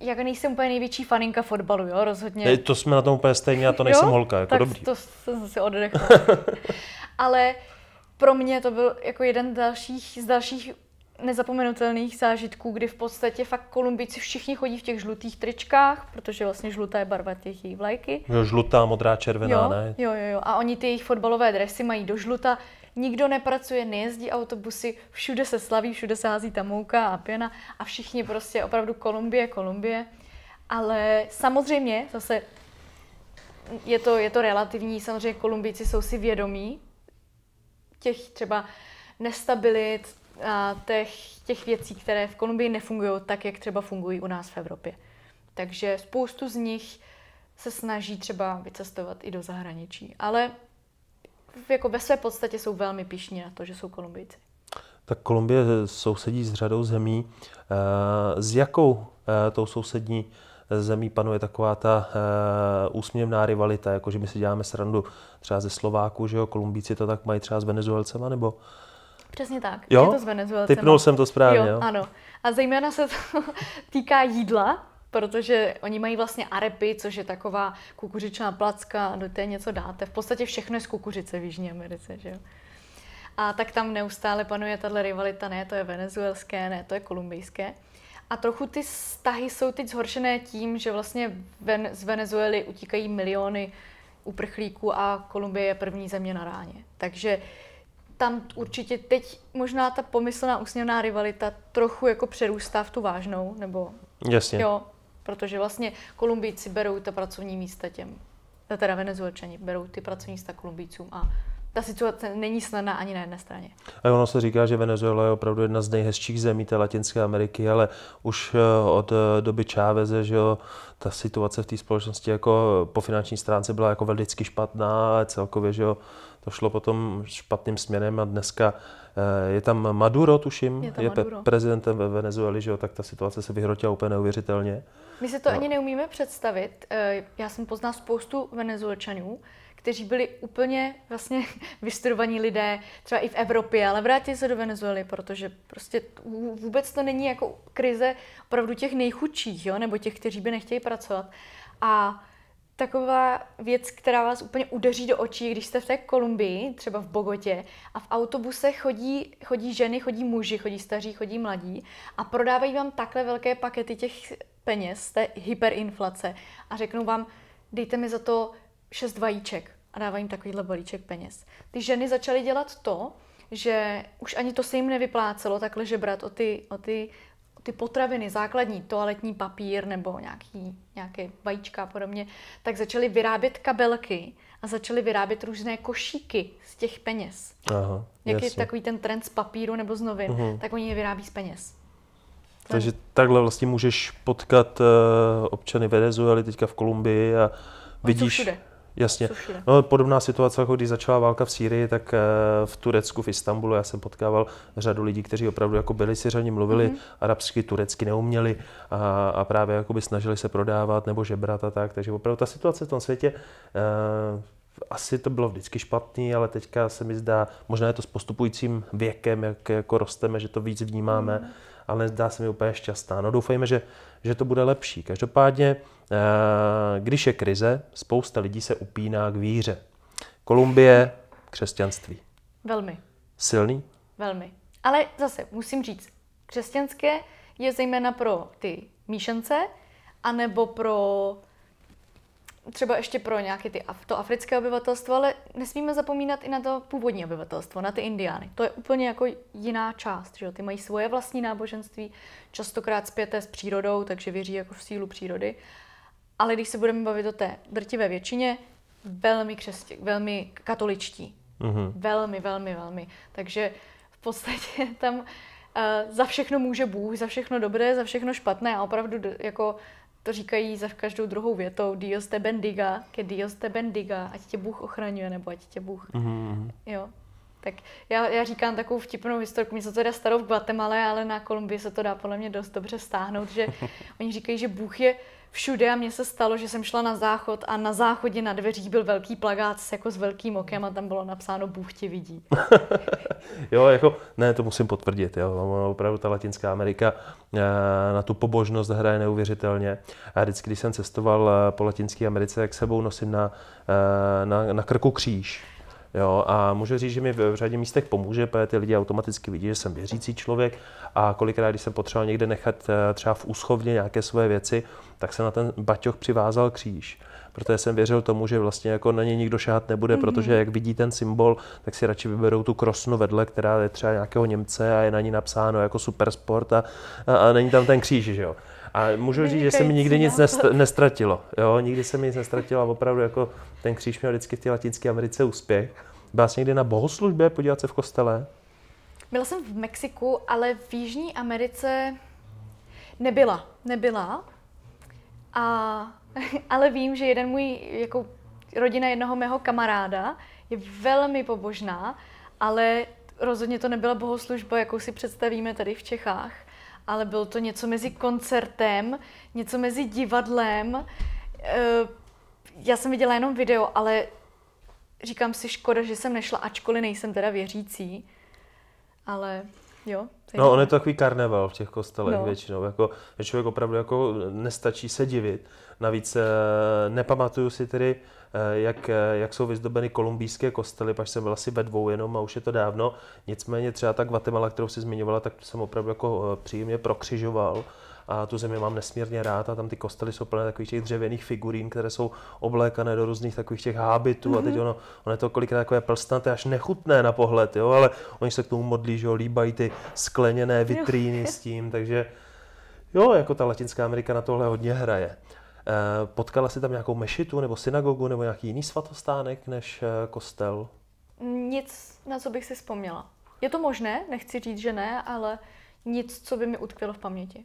jako nejsem úplně největší faninka fotbalu, jo, rozhodně. Ne, to jsme na tom úplně stejně, já to nejsem jo? holka, jako tak dobrý. to jsem si oddechla. Ale pro mě to byl jako jeden z dalších, z dalších nezapomenutelných zážitků, kdy v podstatě fakt Kolumbijci všichni chodí v těch žlutých tričkách, protože vlastně žlutá je barva těch jejich vlajky. Jo, žlutá, modrá, červená, jo, ne? Jo, jo, jo. A oni ty jejich fotbalové dresy mají do žluta, nikdo nepracuje, nejezdí autobusy, všude se slaví, všude se hází tamouka a pěna a všichni prostě opravdu Kolumbie, Kolumbie. Ale samozřejmě zase je to, je to relativní, samozřejmě Kolumbijci jsou si vědomí těch třeba nestabilit, a těch, těch věcí, které v Kolumbii nefungují tak, jak třeba fungují u nás v Evropě. Takže spoustu z nich se snaží třeba vycestovat i do zahraničí. Ale jako ve své podstatě jsou velmi pišní na to, že jsou Kolumbijci. Tak Kolumbie sousedí s řadou zemí. Eh, s jakou eh, tou sousední eh, zemí panuje taková ta úsměvná rivalita, jako že my si děláme srandu třeba ze Slováku, že jo, Kolumbíci to tak mají třeba s Venezuelcema, nebo? Přesně tak, jo? je to s Venezuelcema. Typnul jsem to správně, jo, jo? ano. A zejména se to týká jídla, protože oni mají vlastně arepy, což je taková kukuřičná placka, do té něco dáte. V podstatě všechno je z kukuřice v Jižní Americe, že jo. A tak tam neustále panuje tahle rivalita, ne to je venezuelské, ne to je kolumbijské. A trochu ty stahy jsou teď zhoršené tím, že vlastně ven, z Venezuely utíkají miliony uprchlíků a Kolumbie je první země na ráně. Takže tam určitě teď možná ta pomyslná usměvná rivalita trochu jako přerůstá v tu vážnou, nebo Jasně. jo, protože vlastně Kolumbijci berou ta pracovní místa těm, teda Venezuelčani berou ty pracovní místa Kolumbijcům a ta situace není snadná ani na jedné straně. A ono se říká, že Venezuela je opravdu jedna z nejhezčích zemí té Latinské Ameriky, ale už eh, od eh, doby Čáveze, že jo, ta situace v té společnosti jako po finanční stránce byla jako velice špatná a celkově, že jo, to šlo potom špatným směrem a dneska Eh, je tam Maduro, tuším, je, tam je Maduro. prezidentem ve Venezueli, že jo, tak ta situace se vyhrotila úplně neuvěřitelně. My si to no. ani neumíme představit. Eh, já jsem poznal spoustu venezuelčanů, kteří byli úplně vlastně vystudovaní lidé, třeba i v Evropě, ale vrátili se do Venezuely, protože prostě vůbec to není jako krize opravdu těch nejchudších, jo, nebo těch, kteří by nechtěli pracovat. A taková věc, která vás úplně udeří do očí, když jste v té Kolumbii, třeba v Bogotě, a v autobuse chodí, chodí ženy, chodí muži, chodí staří, chodí mladí a prodávají vám takhle velké pakety těch peněz, té hyperinflace a řeknou vám, dejte mi za to šest vajíček a dávají jim takovýhle balíček peněz. Ty ženy začaly dělat to, že už ani to se jim nevyplácelo takhle žebrat o ty, o ty ty potraviny, základní toaletní papír nebo nějaký, nějaké vajíčka a podobně, tak začaly vyrábět kabelky a začaly vyrábět různé košíky z těch peněz. Aha, Jak jasný. je takový ten trend z papíru nebo z novin, uhum. tak oni je vyrábí z peněz. Takže takhle vlastně můžeš potkat uh, občany Venezuely teďka v Kolumbii a vidíš... Jasně. No, podobná situace, jako když začala válka v Sýrii, tak eh, v Turecku, v Istanbulu, já jsem potkával řadu lidí, kteří opravdu jako byli Syřani, mluvili mm-hmm. arabsky, turecky neuměli a, a právě jakoby snažili se prodávat nebo žebrat a tak. Takže opravdu ta situace v tom světě uh, asi to bylo vždycky špatný, ale teďka se mi zdá, možná je to s postupujícím věkem, jak jako rosteme, že to víc vnímáme, mm. ale zdá se mi úplně šťastná. No doufejme, že, že to bude lepší. Každopádně když je krize, spousta lidí se upíná k víře. Kolumbie, křesťanství. Velmi. Silný? Velmi. Ale zase musím říct, křesťanské je zejména pro ty míšence, anebo pro třeba ještě pro nějaké ty, to africké obyvatelstvo, ale nesmíme zapomínat i na to původní obyvatelstvo, na ty indiány. To je úplně jako jiná část, že jo? Ty mají svoje vlastní náboženství, častokrát zpěté s přírodou, takže věří jako v sílu přírody ale když se budeme bavit o té drtivé většině, velmi křesti, velmi katoličtí. Mm-hmm. Velmi, velmi, velmi. Takže v podstatě tam uh, za všechno může Bůh, za všechno dobré, za všechno špatné a opravdu jako to říkají za každou druhou větou Dios te bendiga, ke Dios te bendiga, ať tě Bůh ochraňuje, nebo ať tě Bůh. Mm-hmm. Jo. Tak já, já říkám takovou vtipnou historiku, mě se to teda starou v Guatemala, ale na Kolumbii se to dá podle mě dost dobře stáhnout, že oni říkají, že Bůh je všude a mně se stalo, že jsem šla na záchod a na záchodě na dveřích byl velký plagát s, jako s velkým okem a tam bylo napsáno Bůh tě vidí. jo, jako, ne, to musím potvrdit, jo. opravdu ta Latinská Amerika eh, na tu pobožnost hraje neuvěřitelně. A vždycky, když jsem cestoval eh, po Latinské Americe, jak sebou nosím na, eh, na, na krku kříž. Jo, a můžu říct, že mi v řadě místech pomůže, protože ty lidi automaticky vidí, že jsem věřící člověk a kolikrát, když jsem potřeboval někde nechat eh, třeba v úschovně nějaké svoje věci, tak se na ten baťoch přivázal kříž protože jsem věřil tomu, že vlastně jako na ně nikdo šát nebude, mm-hmm. protože jak vidí ten symbol, tak si radši vyberou tu krosnu vedle, která je třeba nějakého Němce a je na ní napsáno jako supersport a, a, a není tam ten kříž, že jo. A můžu říct, že se mi nikdy nic nestratilo. Jo, nikdy se mi nic nestratilo a opravdu jako ten kříž měl vždycky v té Latinské Americe úspěch. Byla jsi někdy na bohoslužbě podívat se v kostele? Byla jsem v Mexiku, ale v Jižní Americe nebyla. Nebyla. A, ale vím, že jeden můj, jako rodina jednoho mého kamaráda je velmi pobožná, ale rozhodně to nebyla bohoslužba, jakou si představíme tady v Čechách ale bylo to něco mezi koncertem, něco mezi divadlem. Eh, já jsem viděla jenom video, ale říkám si škoda, že jsem nešla, ačkoliv nejsem teda věřící, ale Jo, no, on je to takový karneval v těch kostelech no. většinou. Jako, že člověk opravdu jako nestačí se divit. Navíc eh, nepamatuju si tedy, eh, jak, eh, jak jsou vyzdobeny kolumbijské kostely, pak jsem byl asi ve dvou jenom a už je to dávno. Nicméně třeba ta Guatemala, kterou si zmiňovala, tak jsem opravdu jako příjemně prokřižoval a tu zemi mám nesmírně rád a tam ty kostely jsou plné takových těch dřevěných figurín, které jsou oblékané do různých takových těch hábitů mm-hmm. a teď mhm. ono, ono je to kolikrát takové plstnaté, až nechutné na pohled, jo, ale oni se k tomu modlí, že jo, líbají ty skleněné vitríny s tím, takže jo, jako ta Latinská Amerika na tohle hodně hraje. Eh, potkala jsi tam nějakou mešitu nebo synagogu nebo nějaký jiný svatostánek než eh, kostel? Nic, na co bych si vzpomněla. Je to možné, nechci říct, že ne, ale nic, co by mi utkvělo v paměti.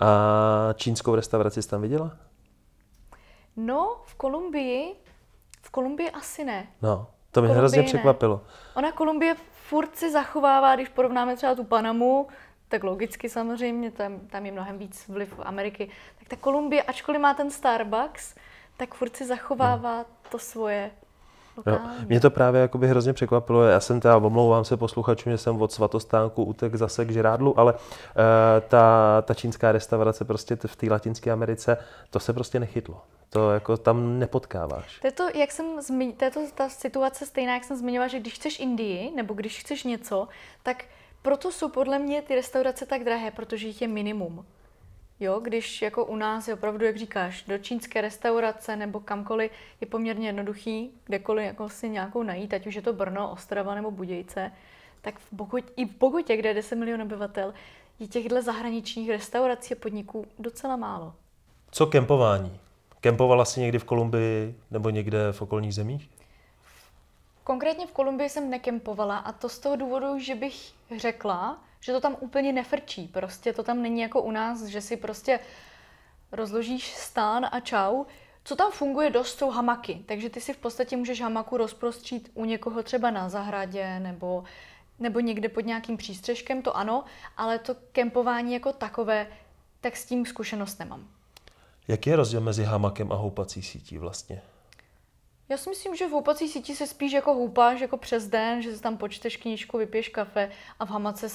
A čínskou restauraci jsi tam viděla? No, v Kolumbii, v Kolumbii asi ne. No, to mě Kolumbii hrozně ne. překvapilo. Ona Kolumbie furt si zachovává, když porovnáme třeba tu Panamu, tak logicky samozřejmě, tam, tam je mnohem víc vliv Ameriky. Tak ta Kolumbie, ačkoliv má ten Starbucks, tak furt si zachovává no. to svoje lokální. No, mě to právě jakoby hrozně překvapilo. Já jsem teda, omlouvám se posluchačům, že jsem od svatostánku utek zase k žrádlu, ale uh, ta, ta čínská restaurace prostě v té Latinské Americe, to se prostě nechytlo. To jako tam nepotkáváš. To je to, jak jsem zmi- to je to, ta situace stejná, jak jsem zmiňovala, že když chceš Indii, nebo když chceš něco, tak proto jsou podle mě ty restaurace tak drahé, protože jich je minimum. Jo, když jako u nás je opravdu, jak říkáš, do čínské restaurace nebo kamkoliv je poměrně jednoduchý, kdekoliv jako si nějakou najít, ať už je to Brno, Ostrava nebo Budějce, tak v Bogot, i v Bogotě, kde je 10 milionů obyvatel, je těchto zahraničních restaurací a podniků docela málo. Co kempování? Kempovala jsi někdy v Kolumbii nebo někde v okolních zemích? Konkrétně v Kolumbii jsem nekempovala a to z toho důvodu, že bych řekla, že to tam úplně nefrčí. Prostě to tam není jako u nás, že si prostě rozložíš stán a čau. Co tam funguje dost, jsou hamaky. Takže ty si v podstatě můžeš hamaku rozprostřít u někoho třeba na zahradě nebo, nebo někde pod nějakým přístřežkem, to ano, ale to kempování jako takové, tak s tím zkušenost nemám. Jaký je rozdíl mezi hamakem a houpací sítí vlastně? Já si myslím, že v houpací síti se spíš jako houpáš jako přes den, že se tam počteš knížku, vypiješ kafe a v hamace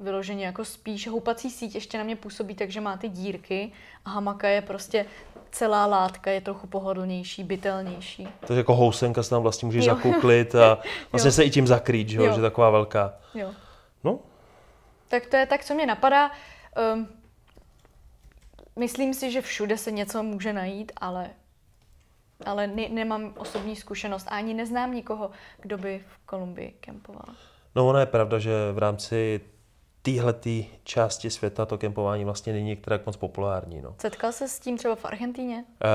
vyloženě jako spíš houpací síť ještě na mě působí, takže má ty dírky a hamaka je prostě celá látka je trochu pohodlnější, bytelnější. To je jako housenka se tam vlastně můžeš jo. zakuklit a vlastně jo. se i tím zakrýt, že, jo? Jo. že taková velká. Jo. No. Tak to je tak, co mě napadá. Um, myslím si, že všude se něco může najít, ale ale ne, nemám osobní zkušenost a ani neznám nikoho, kdo by v Kolumbii kempoval. No, ona je pravda, že v rámci téhle části světa to kempování vlastně není některá moc populární. No. Setkal se s tím třeba v Argentíně? Uh, eh,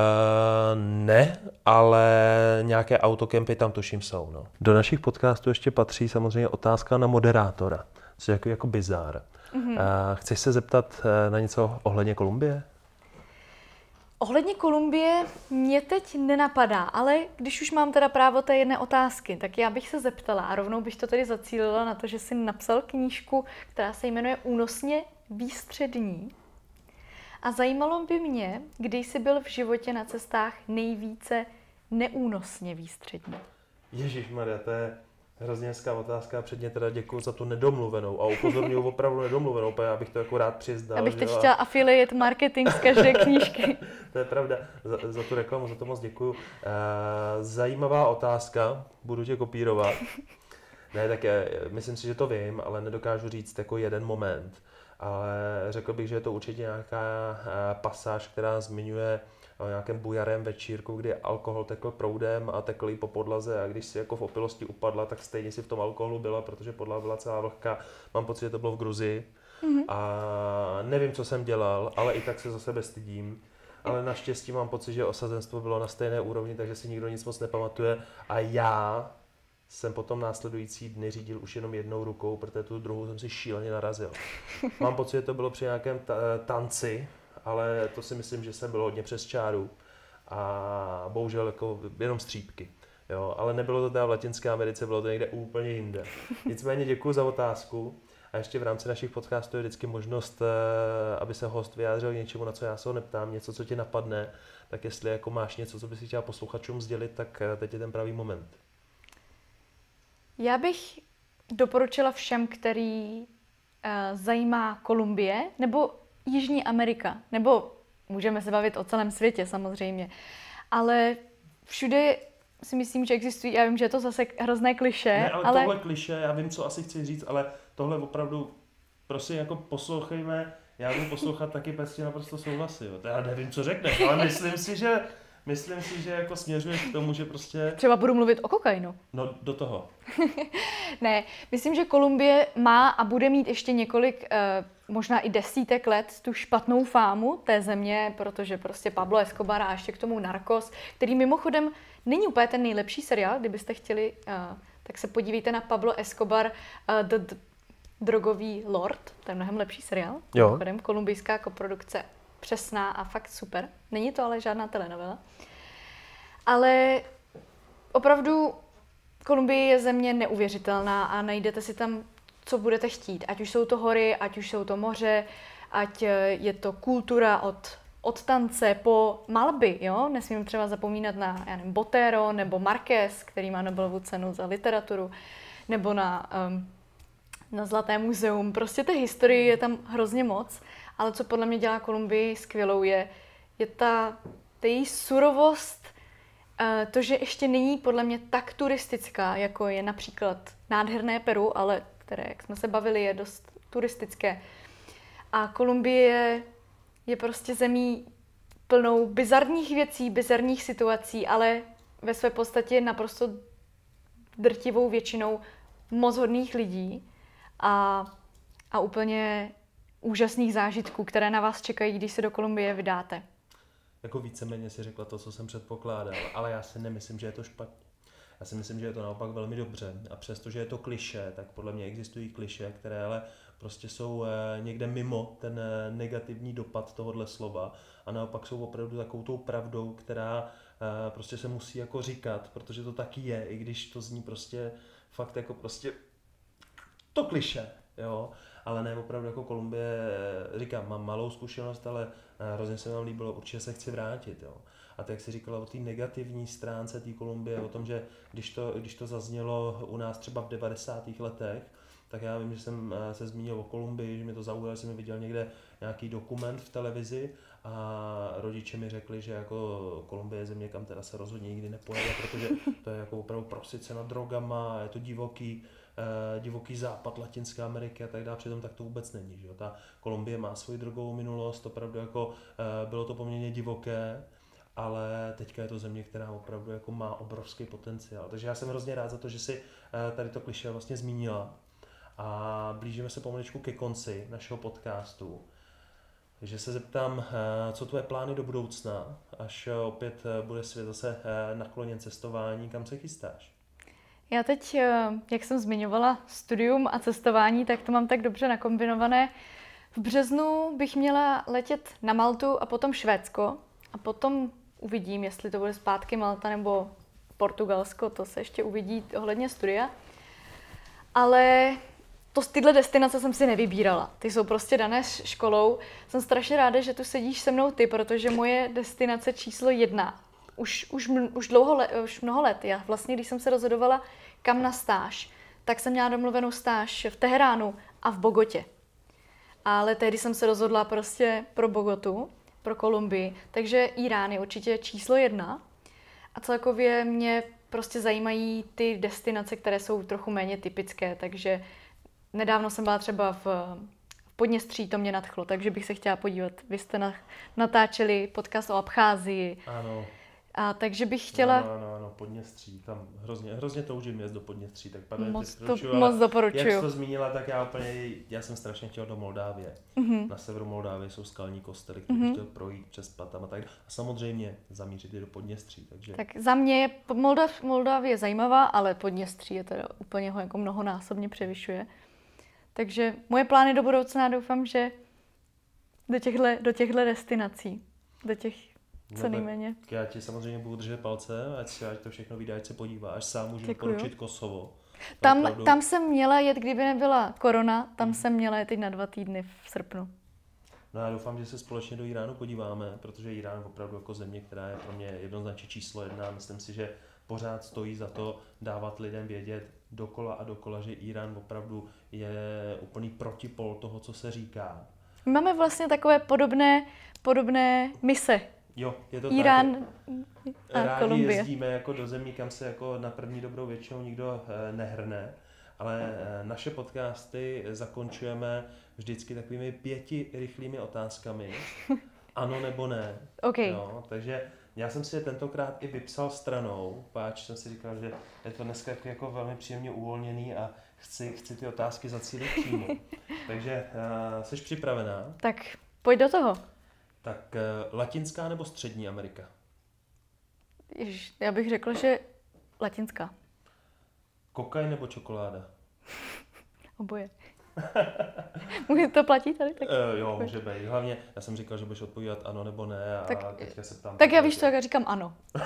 ne, ale nějaké autokempy tam tuším jsou. No. Do našich podcastů ještě patří samozřejmě otázka na moderátora, což je jako, jako bizár. Mm-hmm. Uh, chceš se zeptat eh, na něco ohledně Kolumbie? Ohledně Kolumbie mě teď nenapadá, ale když už mám teda právo té jedné otázky, tak já bych se zeptala a rovnou bych to tedy zacílila na to, že jsi napsal knížku, která se jmenuje Únosně výstřední. A zajímalo by mě, kdy jsi byl v životě na cestách nejvíce neúnosně výstřední. Ježíš Maria, to je Hrozně hezká otázka, předně teda děkuji za tu nedomluvenou a upozorňuji opravdu nedomluvenou, protože já bych to jako rád přizdal. Abych teď chtěla affiliate marketing z každé knížky. to je pravda, za, za tu reklamu, za to moc děkuji. Uh, eh, zajímavá otázka, budu tě kopírovat. Ne, tak je, myslím si, že to vím, ale nedokážu říct jako jeden moment. Ale řekl bych, že je to určitě nějaká eh, pasáž, která zmiňuje Eh, nějakém bujarém večírku, kdy alkohol tekl proudem a tekl jí po podlaze a když si jako v opilosti upadla, tak stejně si v tom alkoholu byla, protože podlaha byla celá vlhká. Mám pocit, že to bylo v Gruzii. Mm-hmm. A nevím, co jsem dělal, ale i tak se za sebe stydím ale naštěstí mám pocit, že osazenstvo bylo na stejné úrovni, takže si nikdo nic moc nepamatuje a já jsem potom následující dny řídil už jenom jednou rukou, protože tu druhou jsem si šíleně narazil. Mám pocit, že to bylo při nějakém t- eh, tanci, ale to si myslím, že jsem byl hodně přes čáru a bohužel jako jenom střípky. Jo, ale nebylo to teda v Latinské Americe, bylo to někde úplně jinde. Nicméně děkuji za otázku. A ještě v rámci našich podcastů je vždycky možnost, eh, aby se host vyjádřil k něčemu, na co já se ho neptám, něco, co ti napadne, tak jestli jako máš něco, co bys chtěla posluchačům sdělit, tak eh, teď je ten pravý moment. Já bych doporučila všem, který eh, zajímá Kolumbie, nebo Jižní Amerika, nebo můžeme se bavit o celém světě samozřejmě, ale všude si myslím, že existují, já vím, že je to zase hrozné kliše. Ne, ale, ale tohle kliše, já vím, co asi chci říct, ale tohle opravdu, prosím, jako poslouchejme, já budu poslouchat taky prostě naprosto souhlasím. Já nevím, co řekneš, ale myslím si, že myslím si, že jako směřuješ k tomu, že prostě... Třeba budu mluvit o kokainu. No, do toho. ne, myslím, že Kolumbie má a bude mít ještě několik, eh, možná i desítek let tu špatnou fámu té země, protože prostě Pablo Escobar a ještě k tomu Narcos, který mimochodem není úplně ten nejlepší seriál, kdybyste chtěli, eh, tak se podívejte na Pablo Escobar eh, The Drogový lord, to je mnohem lepší seriál. Jo. kolumbijská koprodukce přesná a fakt super. Není to ale žádná telenovela. Ale opravdu Kolumbie je země neuvěřitelná a najdete si tam, co budete chtít. Ať už jsou to hory, ať už jsou to moře, ať eh, je to kultura od od tance po malby, jo? Nesmím třeba zapomínat na, já nevím, Botero nebo Marquez, který má Nobelovu cenu za literaturu, nebo na, um, na Zlaté muzeum. Prostě té historie je tam hrozně moc ale co podle mě dělá Kolumbii skvělou je, je ta, ta její surovost, eh, to, že ještě není podle mě tak turistická, jako je například nádherné Peru, ale které, jak jsme se bavili, je dost turistické. A Kolumbie je prostě zemí plnou bizarních věcí, bizarních situací, ale ve své podstatě naprosto drtivou většinou moc hodných lidí a, a úplně úžasných zážitků, které na vás čekají, když se do Kolumbie vydáte? Jako víceméně si řekla to, co jsem předpokládal, ale já si nemyslím, že je to špatně. Já si myslím, že je to naopak velmi dobře. A přestože je to kliše, tak podle mě existují kliše, které ale prostě jsou eh, někde mimo ten eh, negativní dopad tohohle slova a naopak jsou opravdu takovou tou pravdou, která eh, prostě se musí jako říkat, protože to taky je, i když to zní prostě fakt jako prostě to kliše, jo ale ne opravdu jako Kolumbie, eh, říkám, mám malou zkušenost, ale eh, hrozně se vám líbilo, určitě se chci vrátit. Jo. A tak jak si říkala o té negativní stránce té Kolumbie, o tom, že když to, když to zaznělo u nás třeba v 90. letech, tak já vím, že jsem eh, se zmínil o Kolumbii, že mi to zaujalo, jsem viděl někde nějaký dokument v televizi a rodiče mi řekli, že jako Kolumbie je země, kam teda se rozhodně nikdy nepojede, protože to je jako opravdu prosice na drogama, je to divoký. Eh, divoký západ, Latinská Amerika a tak dále, přitom tak to vůbec není. Že Ta Kolumbie má svoji drogovou minulost, opravdu jako eh, bylo to poměrně divoké, ale teďka je to země, která opravdu jako má obrovský potenciál. Takže já jsem hrozně rád za to, že si eh, tady to kliše vlastně zmínila. A blížíme se pomaličku ke konci našeho podcastu. Takže se zeptám, co tvoje plány do budoucna, až opět bude svět zase nakloněn cestování, kam se chystáš? Já teď, eh, jak jsem zmiňovala studium a cestování, tak to mám tak dobře nakombinované. V březnu bych měla letět na Maltu a potom Švédsko a potom uvidím, jestli to bude zpátky Malta nebo Portugalsko, to se ještě uvidí ohledně studia. Ale to z tyhle destinace jsem si nevybírala. Ty jsou prostě dané školou. Jsem strašně ráda, že tu sedíš se mnou ty, protože moje destinace číslo jedna už, už, už, dlouho let, už mnoho let. Já vlastně, když jsem se rozhodovala, kam na stáž, tak jsem měla domluvenou stáž v Teheránu a v Bogotě. Ale tehdy jsem se rozhodla prostě pro Bogotu, pro Kolumbii. Takže Irán je určitě číslo jedna. A celkově mě prostě zajímají ty destinace, které jsou trochu méně typické. Takže nedávno jsem byla třeba v, Podněstří, to mě nadchlo, takže bych se chtěla podívat. Vy jste natáčeli podcast o Abcházii. Ano. A, takže bych no, chtěla... No, no, no, no Podněstří, tam hrozně, hrozně toužím jezdit do Podněstří, tak pane, moc, to, moc doporučuju. Jak jsi to zmínila, tak já úplně, já jsem strašně chtěl do Moldávie. Mm-hmm. Na severu Moldávie jsou skalní kostely, které mm-hmm. chtěl projít přes Patam a tak A samozřejmě zamířit i do Podněstří. Takže... Tak za mě je Moldav, Moldávie zajímavá, ale Podněstří je teda úplně ho jako mnohonásobně převyšuje. Takže moje plány do budoucna doufám, že do těchto do těchto destinací, do těch No co nejméně. Já ti samozřejmě budu držet palce, ať se ať to všechno vyjde, ať se Až Sám můžu Děkuju. Kosovo. Tam, tam jsem měla jet, kdyby nebyla korona, tam mhm. jsem měla jet teď na dva týdny v srpnu. No já doufám, že se společně do Iránu podíváme, protože Irán je opravdu jako země, která je pro mě jednoznačně číslo jedna. Myslím si, že pořád stojí za to dávat lidem vědět dokola a dokola, že Irán opravdu je úplný protipol toho, co se říká. Máme vlastně takové podobné, podobné mise Jo, je to Irán tak. a Rádi Kolumbie. jezdíme jako do zemí, kam se jako na první dobrou většinou nikdo eh, nehrne, ale eh, naše podcasty zakončujeme vždycky takovými pěti rychlými otázkami. Ano nebo ne. Okay. Jo, no, takže já jsem si je tentokrát i vypsal stranou, páč jsem si říkal, že je to dneska jako, jako velmi příjemně uvolněný a chci, chci ty otázky zacílit přímo. takže uh, eh, jsi připravená? Tak pojď do toho. Tak eh, Latinská nebo Střední Amerika? Ježiš, já bych řekla, že Latinská. Kokain nebo čokoláda? Oboje. Může to platit tady? Tak... E, jo, může být. Hlavně, já jsem říkal, že budeš odpovídat ano nebo ne a tak, eh, teďka se ptám. Tak já víš to, jak já říkám ano.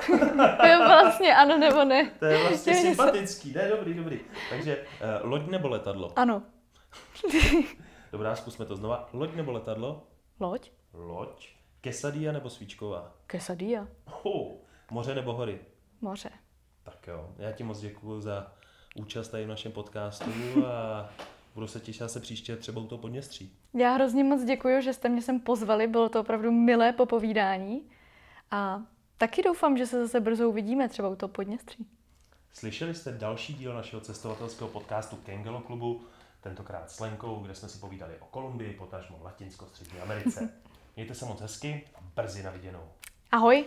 to je vlastně ano nebo ne. To je vlastně Těm sympatický, ne, dobrý, dobrý. Takže eh, loď nebo letadlo? Ano. Dobrá, zkusme to znova. Loď nebo letadlo? Loď loď. Kesadia nebo svíčková? Kesadia. Oh, moře nebo hory? Moře. Tak jo, já ti moc děkuji za účast tady v našem podcastu a budu se těšit se příště třeba u toho podměstří. Já hrozně moc děkuji, že jste mě sem pozvali, bylo to opravdu milé popovídání a taky doufám, že se zase brzo uvidíme třeba u toho podměstří. Slyšeli jste další díl našeho cestovatelského podcastu Kengelo klubu, tentokrát s Lenkou, kde jsme si povídali o Kolumbii, potažmo Latinsko-Střední Americe. Mějte se moc hezky a brzy na viděnou. Ahoj!